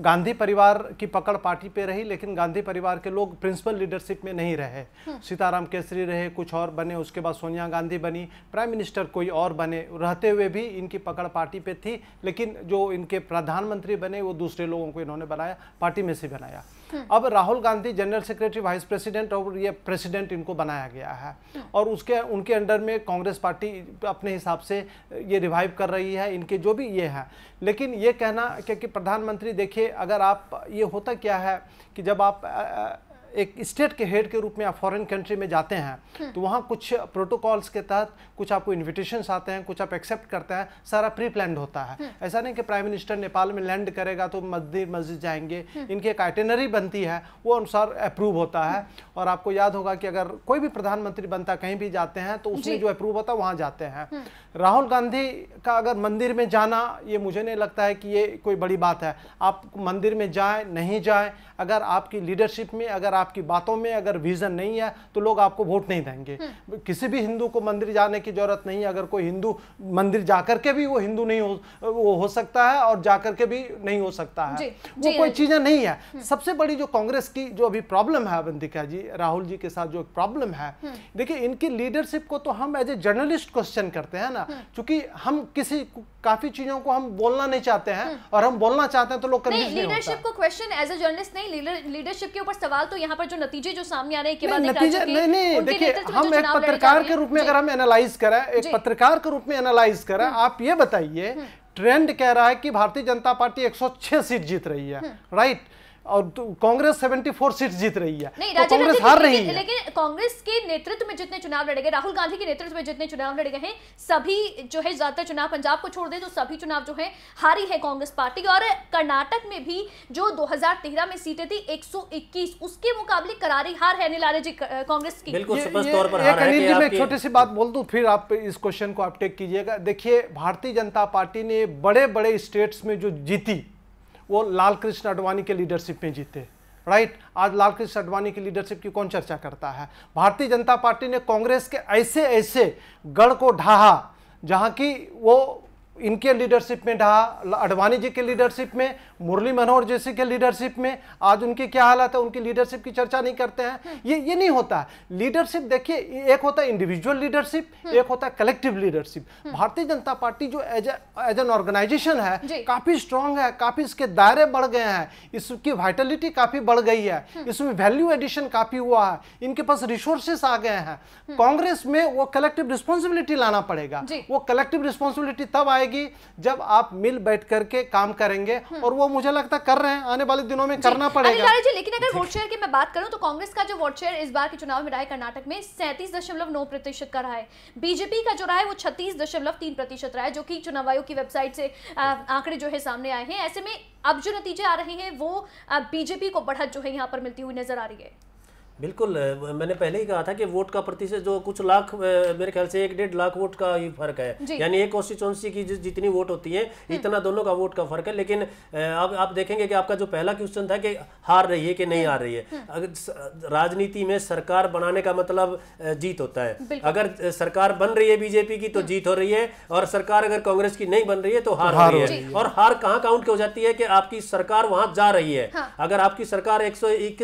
गांधी परिवार की पकड़ पार्टी पे रही लेकिन गांधी परिवार के लोग प्रिंसिपल लीडरशिप में नहीं रहे सीताराम केसरी रहे कुछ और बने उसके बाद सोनिया गांधी बनी प्राइम मिनिस्टर कोई और बने रहते हुए भी इनकी पकड़ पार्टी पे थी लेकिन जो इनके प्रधानमंत्री बने वो दूसरे लोगों को इन्होंने बनाया पार्टी में से बनाया हम्म। अब Rahul Gandhi general secretary vice president और ये प्रेसिडेंट इनको बनाया गया है हम्म। और उसके उनके अंडर में कांग्रेस पार्टी अपने हिसाब से ये रिवाइव कर रही है इनके जो भी ये हैं लेकिन ये कहना क्योंकि प्रधानमंत्री देखिए अगर आप ये होता क्या है कि जब आप एक स्टेट के हेड के रूप में आप फॉरेन कंट्री में जाते हैं हम्म। तो वहाँ कुछ प्रोटोकॉल्स के तहत कुछ आपको इन्विटेशंस आते हैं कुछ आप एक्सेप्ट करते हैं सारा प्री प्लान होता है हम्म। ऐसा नहीं कि प्राइम मिनिस्टर नेपाल में लैंड करेगा तो मस्जिद मस्जिद जाएंगे हम्म। इनकी एक आइटेनरी बनती है वो अनुसार अप्रूव होता है और आपको याद होगा कि अगर कोई भी प्रधानमंत्री बनता कहीं भी जाते हैं तो उसमें जो अप्रूव होता है वहाँ जाते हैं राहुल गांधी का अगर मंदिर में जाना ये मुझे नहीं लगता है कि ये कोई बड़ी बात है आप मंदिर में जाए नहीं जाए अगर आपकी लीडरशिप में अगर आप आपकी बातों में अगर विजन नहीं है तो लोग आपको वोट नहीं देंगे हम्म। किसी भी हिंदू को मंदिर जाने की जरूरत नहीं है अगर कोई हिंदू मंदिर जाकर के भी वो हिंदू नहीं हो वो हो सकता है और जाकर के भी नहीं हो सकता है जी, वो जी, कोई चीजें नहीं है हम्म। सबसे बड़ी जो कांग्रेस की जो अभी प्रॉब्लम है अवंतिका जी राहुल जी के साथ जो प्रॉब्लम है हम्म। देखिए इनकी लीडरशिप को तो हम एज ए जर्नलिस्ट क्वेश्चन करते हैं ना क्योंकि हम किसी काफी चीजों को हम बोलना नहीं चाहते हैं और हम बोलना चाहते हैं तो लोग लीडरशिप को क्वेश्चन एज ए जर्नलिस्ट नहीं लीडरशिप के ऊपर सवाल तो यहाँ यहाँ पर जो नतीजे जो सामने आ रहे हैं नतीजे नहीं नहीं देखिए हम एक पत्रकार के रूप में अगर हम एनालाइज करें एक पत्रकार के रूप में एनालाइज करें आप ये बताइए हम्म। ट्रेंड कह रहा है कि भारतीय जनता पार्टी 106 सीट जीत रही है राइट हम्म। और कांग्रेस 74 सीट जीत रही है नहीं तो कांग्रेस हार रही है लेकिन कांग्रेस के नेतृत्व में जितने चुनाव लड़े गए राहुल गांधी के नेतृत्व में जितने चुनाव लड़े गए हैं सभी जो है ज्यादातर चुनाव पंजाब को छोड़ दें तो सभी चुनाव जो है हारी है कांग्रेस पार्टी और कर्नाटक में भी जो 2013 में सीटें थी एक उसके मुकाबले करारी हार है अनिल जी कांग्रेस की अनिल जी मैं एक छोटी सी बात बोल दू फिर आप इस क्वेश्चन को आप टेक कीजिएगा देखिए भारतीय जनता पार्टी ने बड़े बड़े स्टेट्स में जो जीती वो लाल कृष्ण अडवाणी के लीडरशिप में जीते राइट आज लाल कृष्ण अडवाणी की लीडरशिप की कौन चर्चा करता है भारतीय जनता पार्टी ने कांग्रेस के ऐसे ऐसे गढ़ को ढहा जहाँ की वो इनके लीडरशिप में रहा अडवाणी जी के लीडरशिप में मुरली मनोहर जैसी के लीडरशिप में आज उनके क्या हालत है उनकी लीडरशिप की चर्चा नहीं करते हैं हम्म। ये ये नहीं होता लीडरशिप देखिए एक होता है इंडिविजुअल लीडरशिप एक होता है कलेक्टिव लीडरशिप भारतीय जनता पार्टी जो एज एज एन ऑर्गेनाइजेशन है काफ़ी स्ट्रांग है काफ़ी इसके दायरे बढ़ गए हैं इसकी वाइटलिटी काफ़ी बढ़ गई है हम्म। इसमें वैल्यू एडिशन काफ़ी हुआ है इनके पास रिसोर्सेस आ गए हैं हम्म। कांग्रेस में वो कलेक्टिव रिस्पॉन्सिबिलिटी लाना पड़ेगा वो कलेक्टिव रिस्पॉन्सिबिलिटी तब आएगी आएगी जब आप मिल बैठ करके काम करेंगे हम्म। और वो मुझे लगता कर रहे हैं आने वाले दिनों में करना पड़ेगा जी लेकिन अगर वोट शेयर की मैं बात करूं तो कांग्रेस का जो वोट शेयर इस बार के चुनाव में रहा है कर्नाटक में सैंतीस दशमलव नौ प्रतिशत का रहा है बीजेपी का जो रहा है वो छत्तीस दशमलव तीन प्रतिशत रहा है जो की चुनाव आयोग की वेबसाइट से आंकड़े जो है सामने आए हैं ऐसे में अब जो नतीजे आ रहे हैं वो बीजेपी को बढ़त जो है यहाँ पर मिलती हुई नजर आ रही है बिल्कुल मैंने पहले ही कहा था कि वोट का प्रतिशत जो कुछ लाख मेरे ख्याल से एक डेढ़ लाख वोट का ही फर्क है यानी एक कॉन्स्टिट्युएंसी की जितनी वोट होती है हम्म। इतना दोनों का वोट का फर्क है लेकिन अब आप देखेंगे कि आपका जो पहला क्वेश्चन था कि हार रही है कि नहीं हम्म। हार रही है हम्म। अगर राजनीति में सरकार बनाने का मतलब जीत होता है अगर सरकार बन रही है बीजेपी की तो जीत हो रही है और सरकार अगर कांग्रेस की नहीं बन रही है तो हार तो हो रही है और हार कहाँ काउंट हो जाती है कि आपकी सरकार वहां जा रही है हाँ। अगर आपकी सरकार एक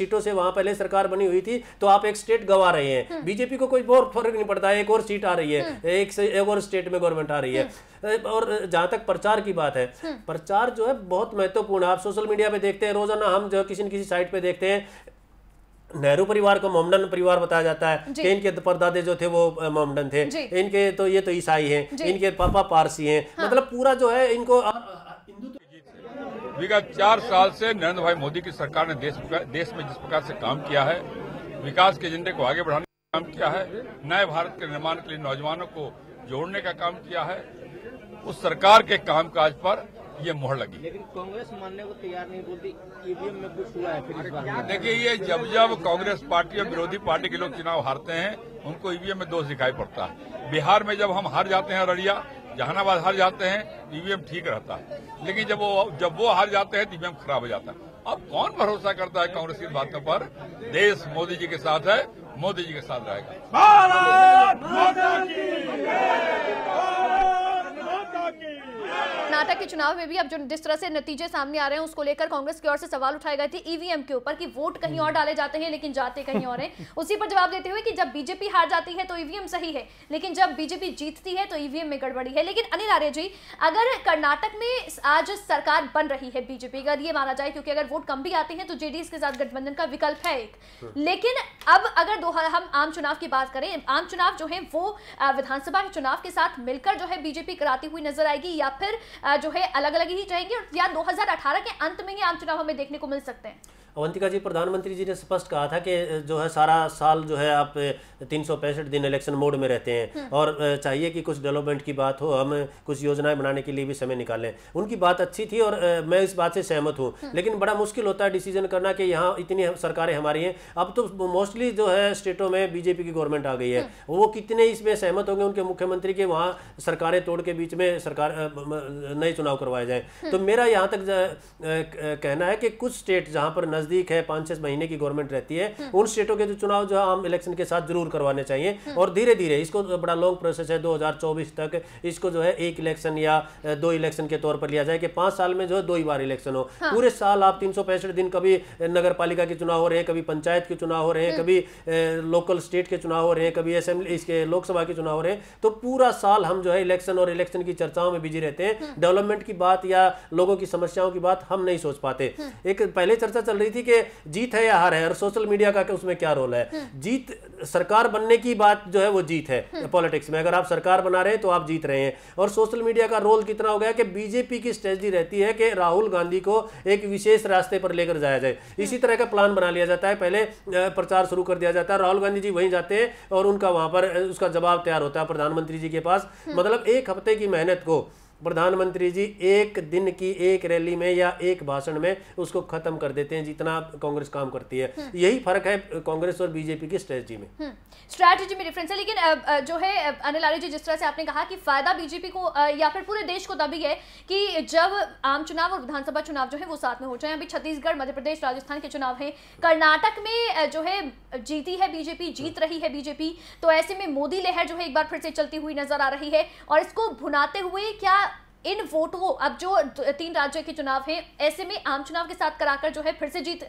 सीटों से वहां पहले सरकार बनी हुई थी तो आप एक स्टेट गवा रहे हैं बीजेपी हम्म। को कोई बहुत फर्क नहीं पड़ता है एक और सीट आ रही है हम्म। एक से एक और स्टेट में गवर्नमेंट आ रही है हम्म। और जहां तक प्रचार की बात है प्रचार जो है बहुत महत्वपूर्ण आप सोशल मीडिया पे देखते हैं रोजाना हम जो किसी न किसी साइट पे देखते हैं नेहरू परिवार को मोमडन परिवार बताया जाता है कि इनके परदादे जो थे वो मोमडन थे इनके तो ये तो ईसाई हैं इनके पापा पारसी हैं हाँ। मतलब पूरा जो है इनको विगत चार साल से नरेंद्र भाई मोदी की सरकार ने देश देश में जिस प्रकार से काम किया है विकास के एजेंडे को आगे बढ़ाने का काम किया है नए भारत के निर्माण के लिए नौजवानों को जोड़ने का काम किया है उस सरकार के कामकाज पर ये मोहर लगी लेकिन कांग्रेस मानने को तैयार नहीं बोलती ईवीएम में कुछ हुआ है देखिए ये जब जब कांग्रेस पार्टी और विरोधी पार्टी के लोग चुनाव हारते हैं उनको ईवीएम में दोष दिखाई पड़ता है बिहार में जब हम हार जाते हैं अररिया जहानाबाद हार जाते हैं ईवीएम ठीक रहता है लेकिन जब वो जब वो हार जाते हैं तो ईवीएम खराब हो जाता है अब कौन भरोसा करता है कांग्रेस की बातों पर देश मोदी जी के साथ है मोदी जी के साथ रहेगा कर्नाटक के चुनाव में भी अब जो जिस तरह से नतीजे सामने आ रहे हैं उसको लेकर कांग्रेस की ओर से सवाल उठाए गए थे ईवीएम के ऊपर कि वोट कहीं और डाले जाते हैं लेकिन जाते कहीं और हैं उसी पर जवाब देते हुए कि जब बीजेपी हार जाती है तो ईवीएम सही है लेकिन जब बीजेपी जीतती है तो ईवीएम में गड़बड़ी है लेकिन अनिल आर्य जी अगर कर्नाटक में आज सरकार बन रही है बीजेपी का ये माना जाए क्योंकि अगर वोट कम भी आते हैं तो जेडीएस के साथ गठबंधन का विकल्प है एक हाँ। लेकिन अब अगर दो हम आम चुनाव की बात करें आम चुनाव जो है वो विधानसभा चुनाव के साथ मिलकर जो है बीजेपी कराती हुई नजर आएगी या फिर जो है अलग अलग ही जाएंगे या 2018 के अंत में ही आम चुनाव हमें देखने को मिल सकते हैं अवंतिका जी प्रधानमंत्री जी ने स्पष्ट कहा था कि जो है सारा साल जो है आप तीन दिन इलेक्शन मोड में रहते हैं हम्म। और चाहिए कि कुछ डेवलपमेंट की बात हो हम कुछ योजनाएं बनाने के लिए भी समय निकालें उनकी बात अच्छी थी और मैं इस बात से सहमत हूँ हम्म। लेकिन बड़ा मुश्किल होता है डिसीजन करना कि यहाँ इतनी सरकारें हमारी हैं अब तो मोस्टली जो है स्टेटों में बीजेपी की गवर्नमेंट आ गई है हम्म। वो कितने इसमें सहमत होंगे उनके मुख्यमंत्री के वहाँ सरकारें तोड़ के बीच में सरकार नए चुनाव करवाए जाए तो मेरा यहाँ तक कहना है कि कुछ स्टेट जहाँ पर नजर नज़दीक है पांच छह महीने की गवर्नमेंट रहती है हम्म। उन स्टेटों के जो चुनाव जो आम इलेक्शन के साथ जरूर करवाने चाहिए हम्म। और धीरे धीरे इसको बड़ा लॉन्ग प्रोसेस है दो तक इसको जो है एक इलेक्शन या दो इलेक्शन के तौर पर लिया जाए कि पांच साल में जो है दो ही बार इलेक्शन हो हाँ। पूरे साल आप तीन दिन कभी नगर पालिका के चुनाव हो रहे हैं कभी पंचायत के चुनाव हो रहे हैं हम्म। कभी लोकल स्टेट के चुनाव हो रहे हैं कभी असेंबली इसके लोकसभा के चुनाव हो रहे हैं तो पूरा साल हम जो है इलेक्शन और इलेक्शन की चर्चाओं में बिजी रहते हैं डेवलपमेंट की बात या लोगों की समस्याओं की बात हम नहीं सोच पाते एक पहले चर्चा चल रही थी थी कि जीत है या हार है और सोशल मीडिया का उसमें क्या रोल है हम्म। जीत सरकार बनने की बात जो है वो जीत है हम्म। पॉलिटिक्स में अगर आप सरकार बना रहे हैं तो आप जीत रहे हैं और सोशल मीडिया का रोल कितना हो गया कि बीजेपी की स्ट्रेटी रहती है कि राहुल गांधी को एक विशेष रास्ते पर लेकर जाया जाए हम्म। इसी तरह का प्लान बना लिया जाता है पहले प्रचार शुरू कर दिया जाता है राहुल गांधी जी वहीं जाते हैं और उनका वहां पर उसका जवाब तैयार होता है प्रधानमंत्री जी के पास मतलब एक हफ्ते की मेहनत को प्रधानमंत्री जी एक दिन की एक रैली में या एक भाषण में उसको खत्म कर देते हैं जितना कांग्रेस काम करती है हम्म। यही फर्क है कांग्रेस और बीजेपी की स्ट्रेटजी में स्ट्रेटजी हम्म। में डिफरेंस है लेकिन जो है अनिल आर्य जी जिस तरह से आपने कहा कि फायदा बीजेपी को या फिर पूरे देश को तभी है कि जब आम चुनाव और विधानसभा चुनाव जो है वो साथ में हो जाए अभी छत्तीसगढ़ मध्य प्रदेश राजस्थान के चुनाव है कर्नाटक में जो है जीती है बीजेपी जीत रही है बीजेपी तो ऐसे में मोदी लहर जो है एक बार फिर से चलती हुई नजर आ रही है और इसको भुनाते हुए क्या इन वोटों अब जो तीन राज्यों के चुनाव हैं ऐसे में आम चुनाव के साथ कराकर जो है फिर से जीत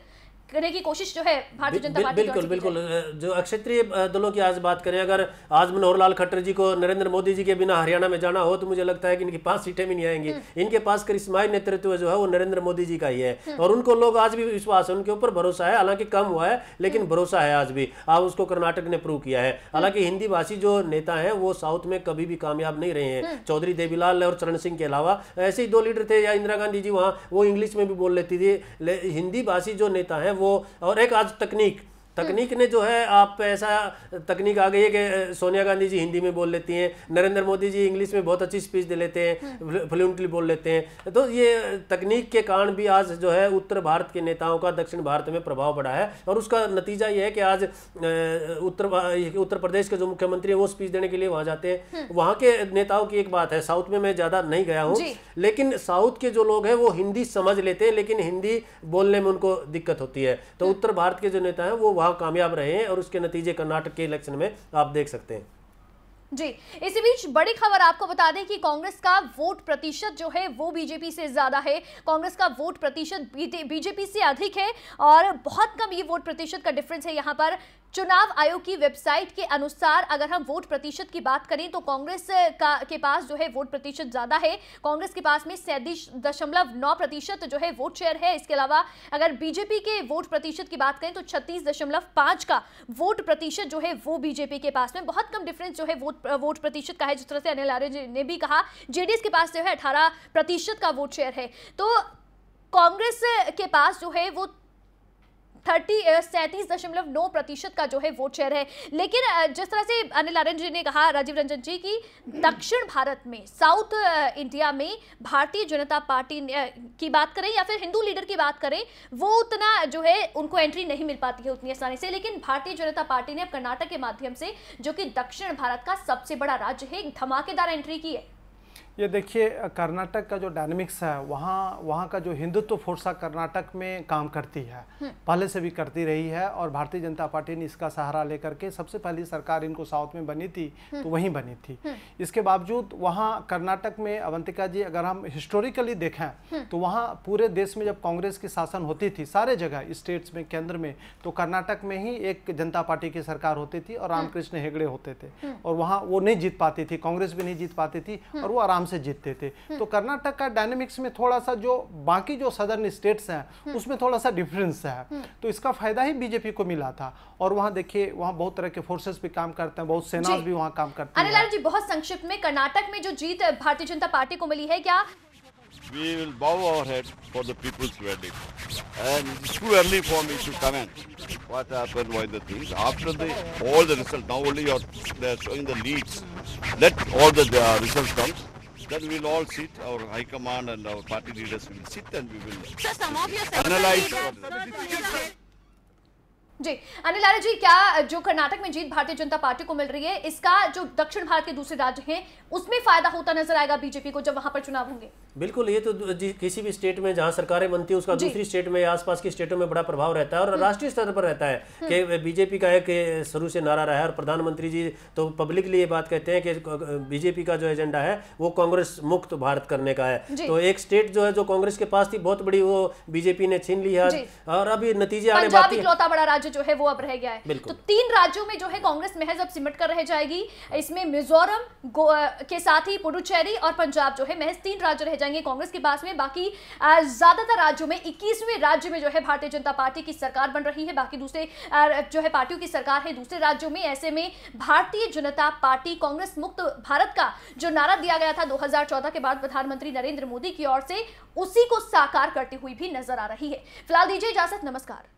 करने की कोशिश जो है भारतीय जनता पार्टी बिल्कुल बिल्कुल जो अक्षत्रिय दलों की आज बात करें अगर आज मनोहर लाल खट्टर जी को नरेंद्र मोदी जी के बिना हरियाणा में जाना हो तो मुझे लगता है कि इनकी पांच सीटें भी नहीं आएंगी हम्म। इनके पास करिश्माई नेतृत्व जो है वो नरेंद्र मोदी जी का ही है हम्म। और उनको लोग आज भी विश्वास है उनके ऊपर भरोसा है हालांकि कम हुआ है लेकिन हम्म। भरोसा है आज भी आज उसको कर्नाटक ने प्रूव किया है हालांकि हिंदी भाषी जो नेता है वो साउथ में कभी भी कामयाब नहीं रहे हैं चौधरी देवीलाल और चरण सिंह के अलावा ऐसे ही दो लीडर थे या इंदिरा गांधी जी वहाँ वो इंग्लिश में भी बोल लेती थी हिंदी भाषी जो नेता है वो और एक आज तकनीक तकनीक ने जो है आप ऐसा तकनीक आ गई है कि सोनिया गांधी जी हिंदी में बोल लेती हैं नरेंद्र मोदी जी इंग्लिश में बहुत अच्छी स्पीच दे लेते हैं हाँ। फ्लुएंटली बोल लेते हैं तो ये तकनीक के कारण भी आज जो है उत्तर भारत के नेताओं का दक्षिण भारत में प्रभाव पड़ा है और उसका नतीजा ये है कि आज उत्तर उत्तर प्रदेश के जो मुख्यमंत्री हैं वो स्पीच देने के लिए वहाँ जाते हैं हाँ। वहाँ के नेताओं की एक बात है साउथ में मैं ज़्यादा नहीं गया हूँ लेकिन साउथ के जो लोग हैं वो हिंदी समझ लेते हैं लेकिन हिंदी बोलने में उनको दिक्कत होती है तो हाँ। उत्तर भारत के जो नेता हैं वो चुनाव कामयाब रहे हैं और उसके नतीजे कर्नाटक के इलेक्शन में आप देख सकते हैं जी इसी बीच बड़ी खबर आपको बता दें कि कांग्रेस का वोट प्रतिशत जो है वो बीजेपी से ज़्यादा है कांग्रेस का वोट प्रतिशत बीजेपी से अधिक है और बहुत कम ये वोट प्रतिशत का डिफरेंस है यहाँ पर चुनाव आयोग की वेबसाइट के अनुसार अगर हम वोट प्रतिशत की बात करें तो कांग्रेस का के पास जो है वोट प्रतिशत ज़्यादा है कांग्रेस के पास में सैंतीस दशमलव नौ प्रतिशत जो है वोट शेयर है इसके अलावा अगर बीजेपी के वोट प्रतिशत की बात करें तो छत्तीस दशमलव पाँच का वोट प्रतिशत जो है वो बीजेपी के पास में बहुत कम डिफरेंस जो है वोट वोट प्रतिशत का है जिस तरह से अनिल आर्य ने भी कहा जेडीएस के पास जो है अठारह प्रतिशत का वोट शेयर है तो कांग्रेस के पास जो है वो थर्टी सैंतीस दशमलव नौ प्रतिशत का जो है वोट शेयर है लेकिन जिस तरह से अनिल आर्यन जी ने कहा राजीव रंजन जी की दक्षिण भारत में साउथ इंडिया में भारतीय जनता पार्टी की बात करें या फिर हिंदू लीडर की बात करें वो उतना जो है उनको एंट्री नहीं मिल पाती है उतनी आसानी से लेकिन भारतीय जनता पार्टी ने अब कर्नाटक के माध्यम से जो कि दक्षिण भारत का सबसे बड़ा राज्य है धमाकेदार एंट्री की है ये देखिए कर्नाटक का जो डायनेमिक्स है वहाँ वहाँ का जो हिंदुत्व फोर्सा कर्नाटक में काम करती है हम्म। पहले से भी करती रही है और भारतीय जनता पार्टी ने इसका सहारा लेकर के सबसे पहली सरकार इनको साउथ में बनी थी हम्म। तो वहीं बनी थी हम्म। इसके बावजूद वहाँ कर्नाटक में अवंतिका जी अगर हम हिस्टोरिकली देखें तो वहाँ पूरे देश में जब कांग्रेस की शासन होती थी सारे जगह स्टेट्स में केंद्र में तो कर्नाटक में ही एक जनता पार्टी की सरकार होती थी और रामकृष्ण हेगड़े होते थे और वहाँ वो नहीं जीत पाती थी कांग्रेस भी नहीं जीत पाती थी और वो आराम से जीतते थे तो कर्नाटक का डायनेमिक्स में थोड़ा सा जो बाकी जो सदर्न स्टेट्स हैं उसमें थोड़ा सा डिफरेंस है तो इसका फायदा ही बीजेपी को मिला था और वहाँ देखिए वहाँ बहुत तरह के फोर्सेस भी काम करते हैं बहुत सेना भी वहाँ काम करते हैं अनिल जी बहुत संक्षिप्त में कर्नाटक में जो जीत भारतीय जनता पार्टी को मिली है क्या we will bow our heads for the people's verdict. And it's too early for me to comment what happened, why the things. After the all the results, now only you're, are showing the leads. Let all the the results come. Then we'll all sit, our high command and our party leaders will sit and we will so some of your analyze. जी अनिल लारा जी क्या जो कर्नाटक में जीत भारतीय Janata party को मिल रही है इसका जो दक्षिण भारत के दूसरे राज्य हैं उसमें फायदा होता नजर आएगा बीजेपी को जब वहां पर चुनाव होंगे बिल्कुल ये तो किसी भी स्टेट में जहां सरकारें बनती है उसका दूसरी स्टेट में आसपास की स्टेटों में बड़ा प्रभाव रहता है और हम्म। राष्ट्रीय स्तर पर रहता है हम्म। कि बीजेपी का एक शुरू से नारा रहा है और प्रधानमंत्री जी तो पब्लिकली ये बात कहते हैं कि बीजेपी का जो एजेंडा है वो कांग्रेस मुक्त भारत करने का है तो एक स्टेट जो है जो कांग्रेस के पास थी बहुत बड़ी वो बीजेपी ने छीन ली है और अभी नतीजे आने बाकी इकलौता बड़ा राज्य जो है वो अब रह गया है तो तीन राज्यों में जो है कांग्रेस महज अब सिमट कर रह जाएगी इसमें मिजोरम के साथ ही पुडुचेरी और पंजाब जो है महज तीन राज्य रह जाएंगे कांग्रेस के पास में बाकी ज़्यादातर राज्यों में इक्कीसवें राज्य में जो है भारतीय जनता पार्टी की सरकार बन रही है बाकी दूसरे जो है पार्टियों की सरकार है दूसरे राज्यों में ऐसे में भारतीय जनता पार्टी कांग्रेस मुक्त भारत का जो नारा दिया गया था दो के बाद प्रधानमंत्री नरेंद्र मोदी की ओर से उसी को साकार करती हुई भी नजर आ रही है फिलहाल दीजिए इजाजत नमस्कार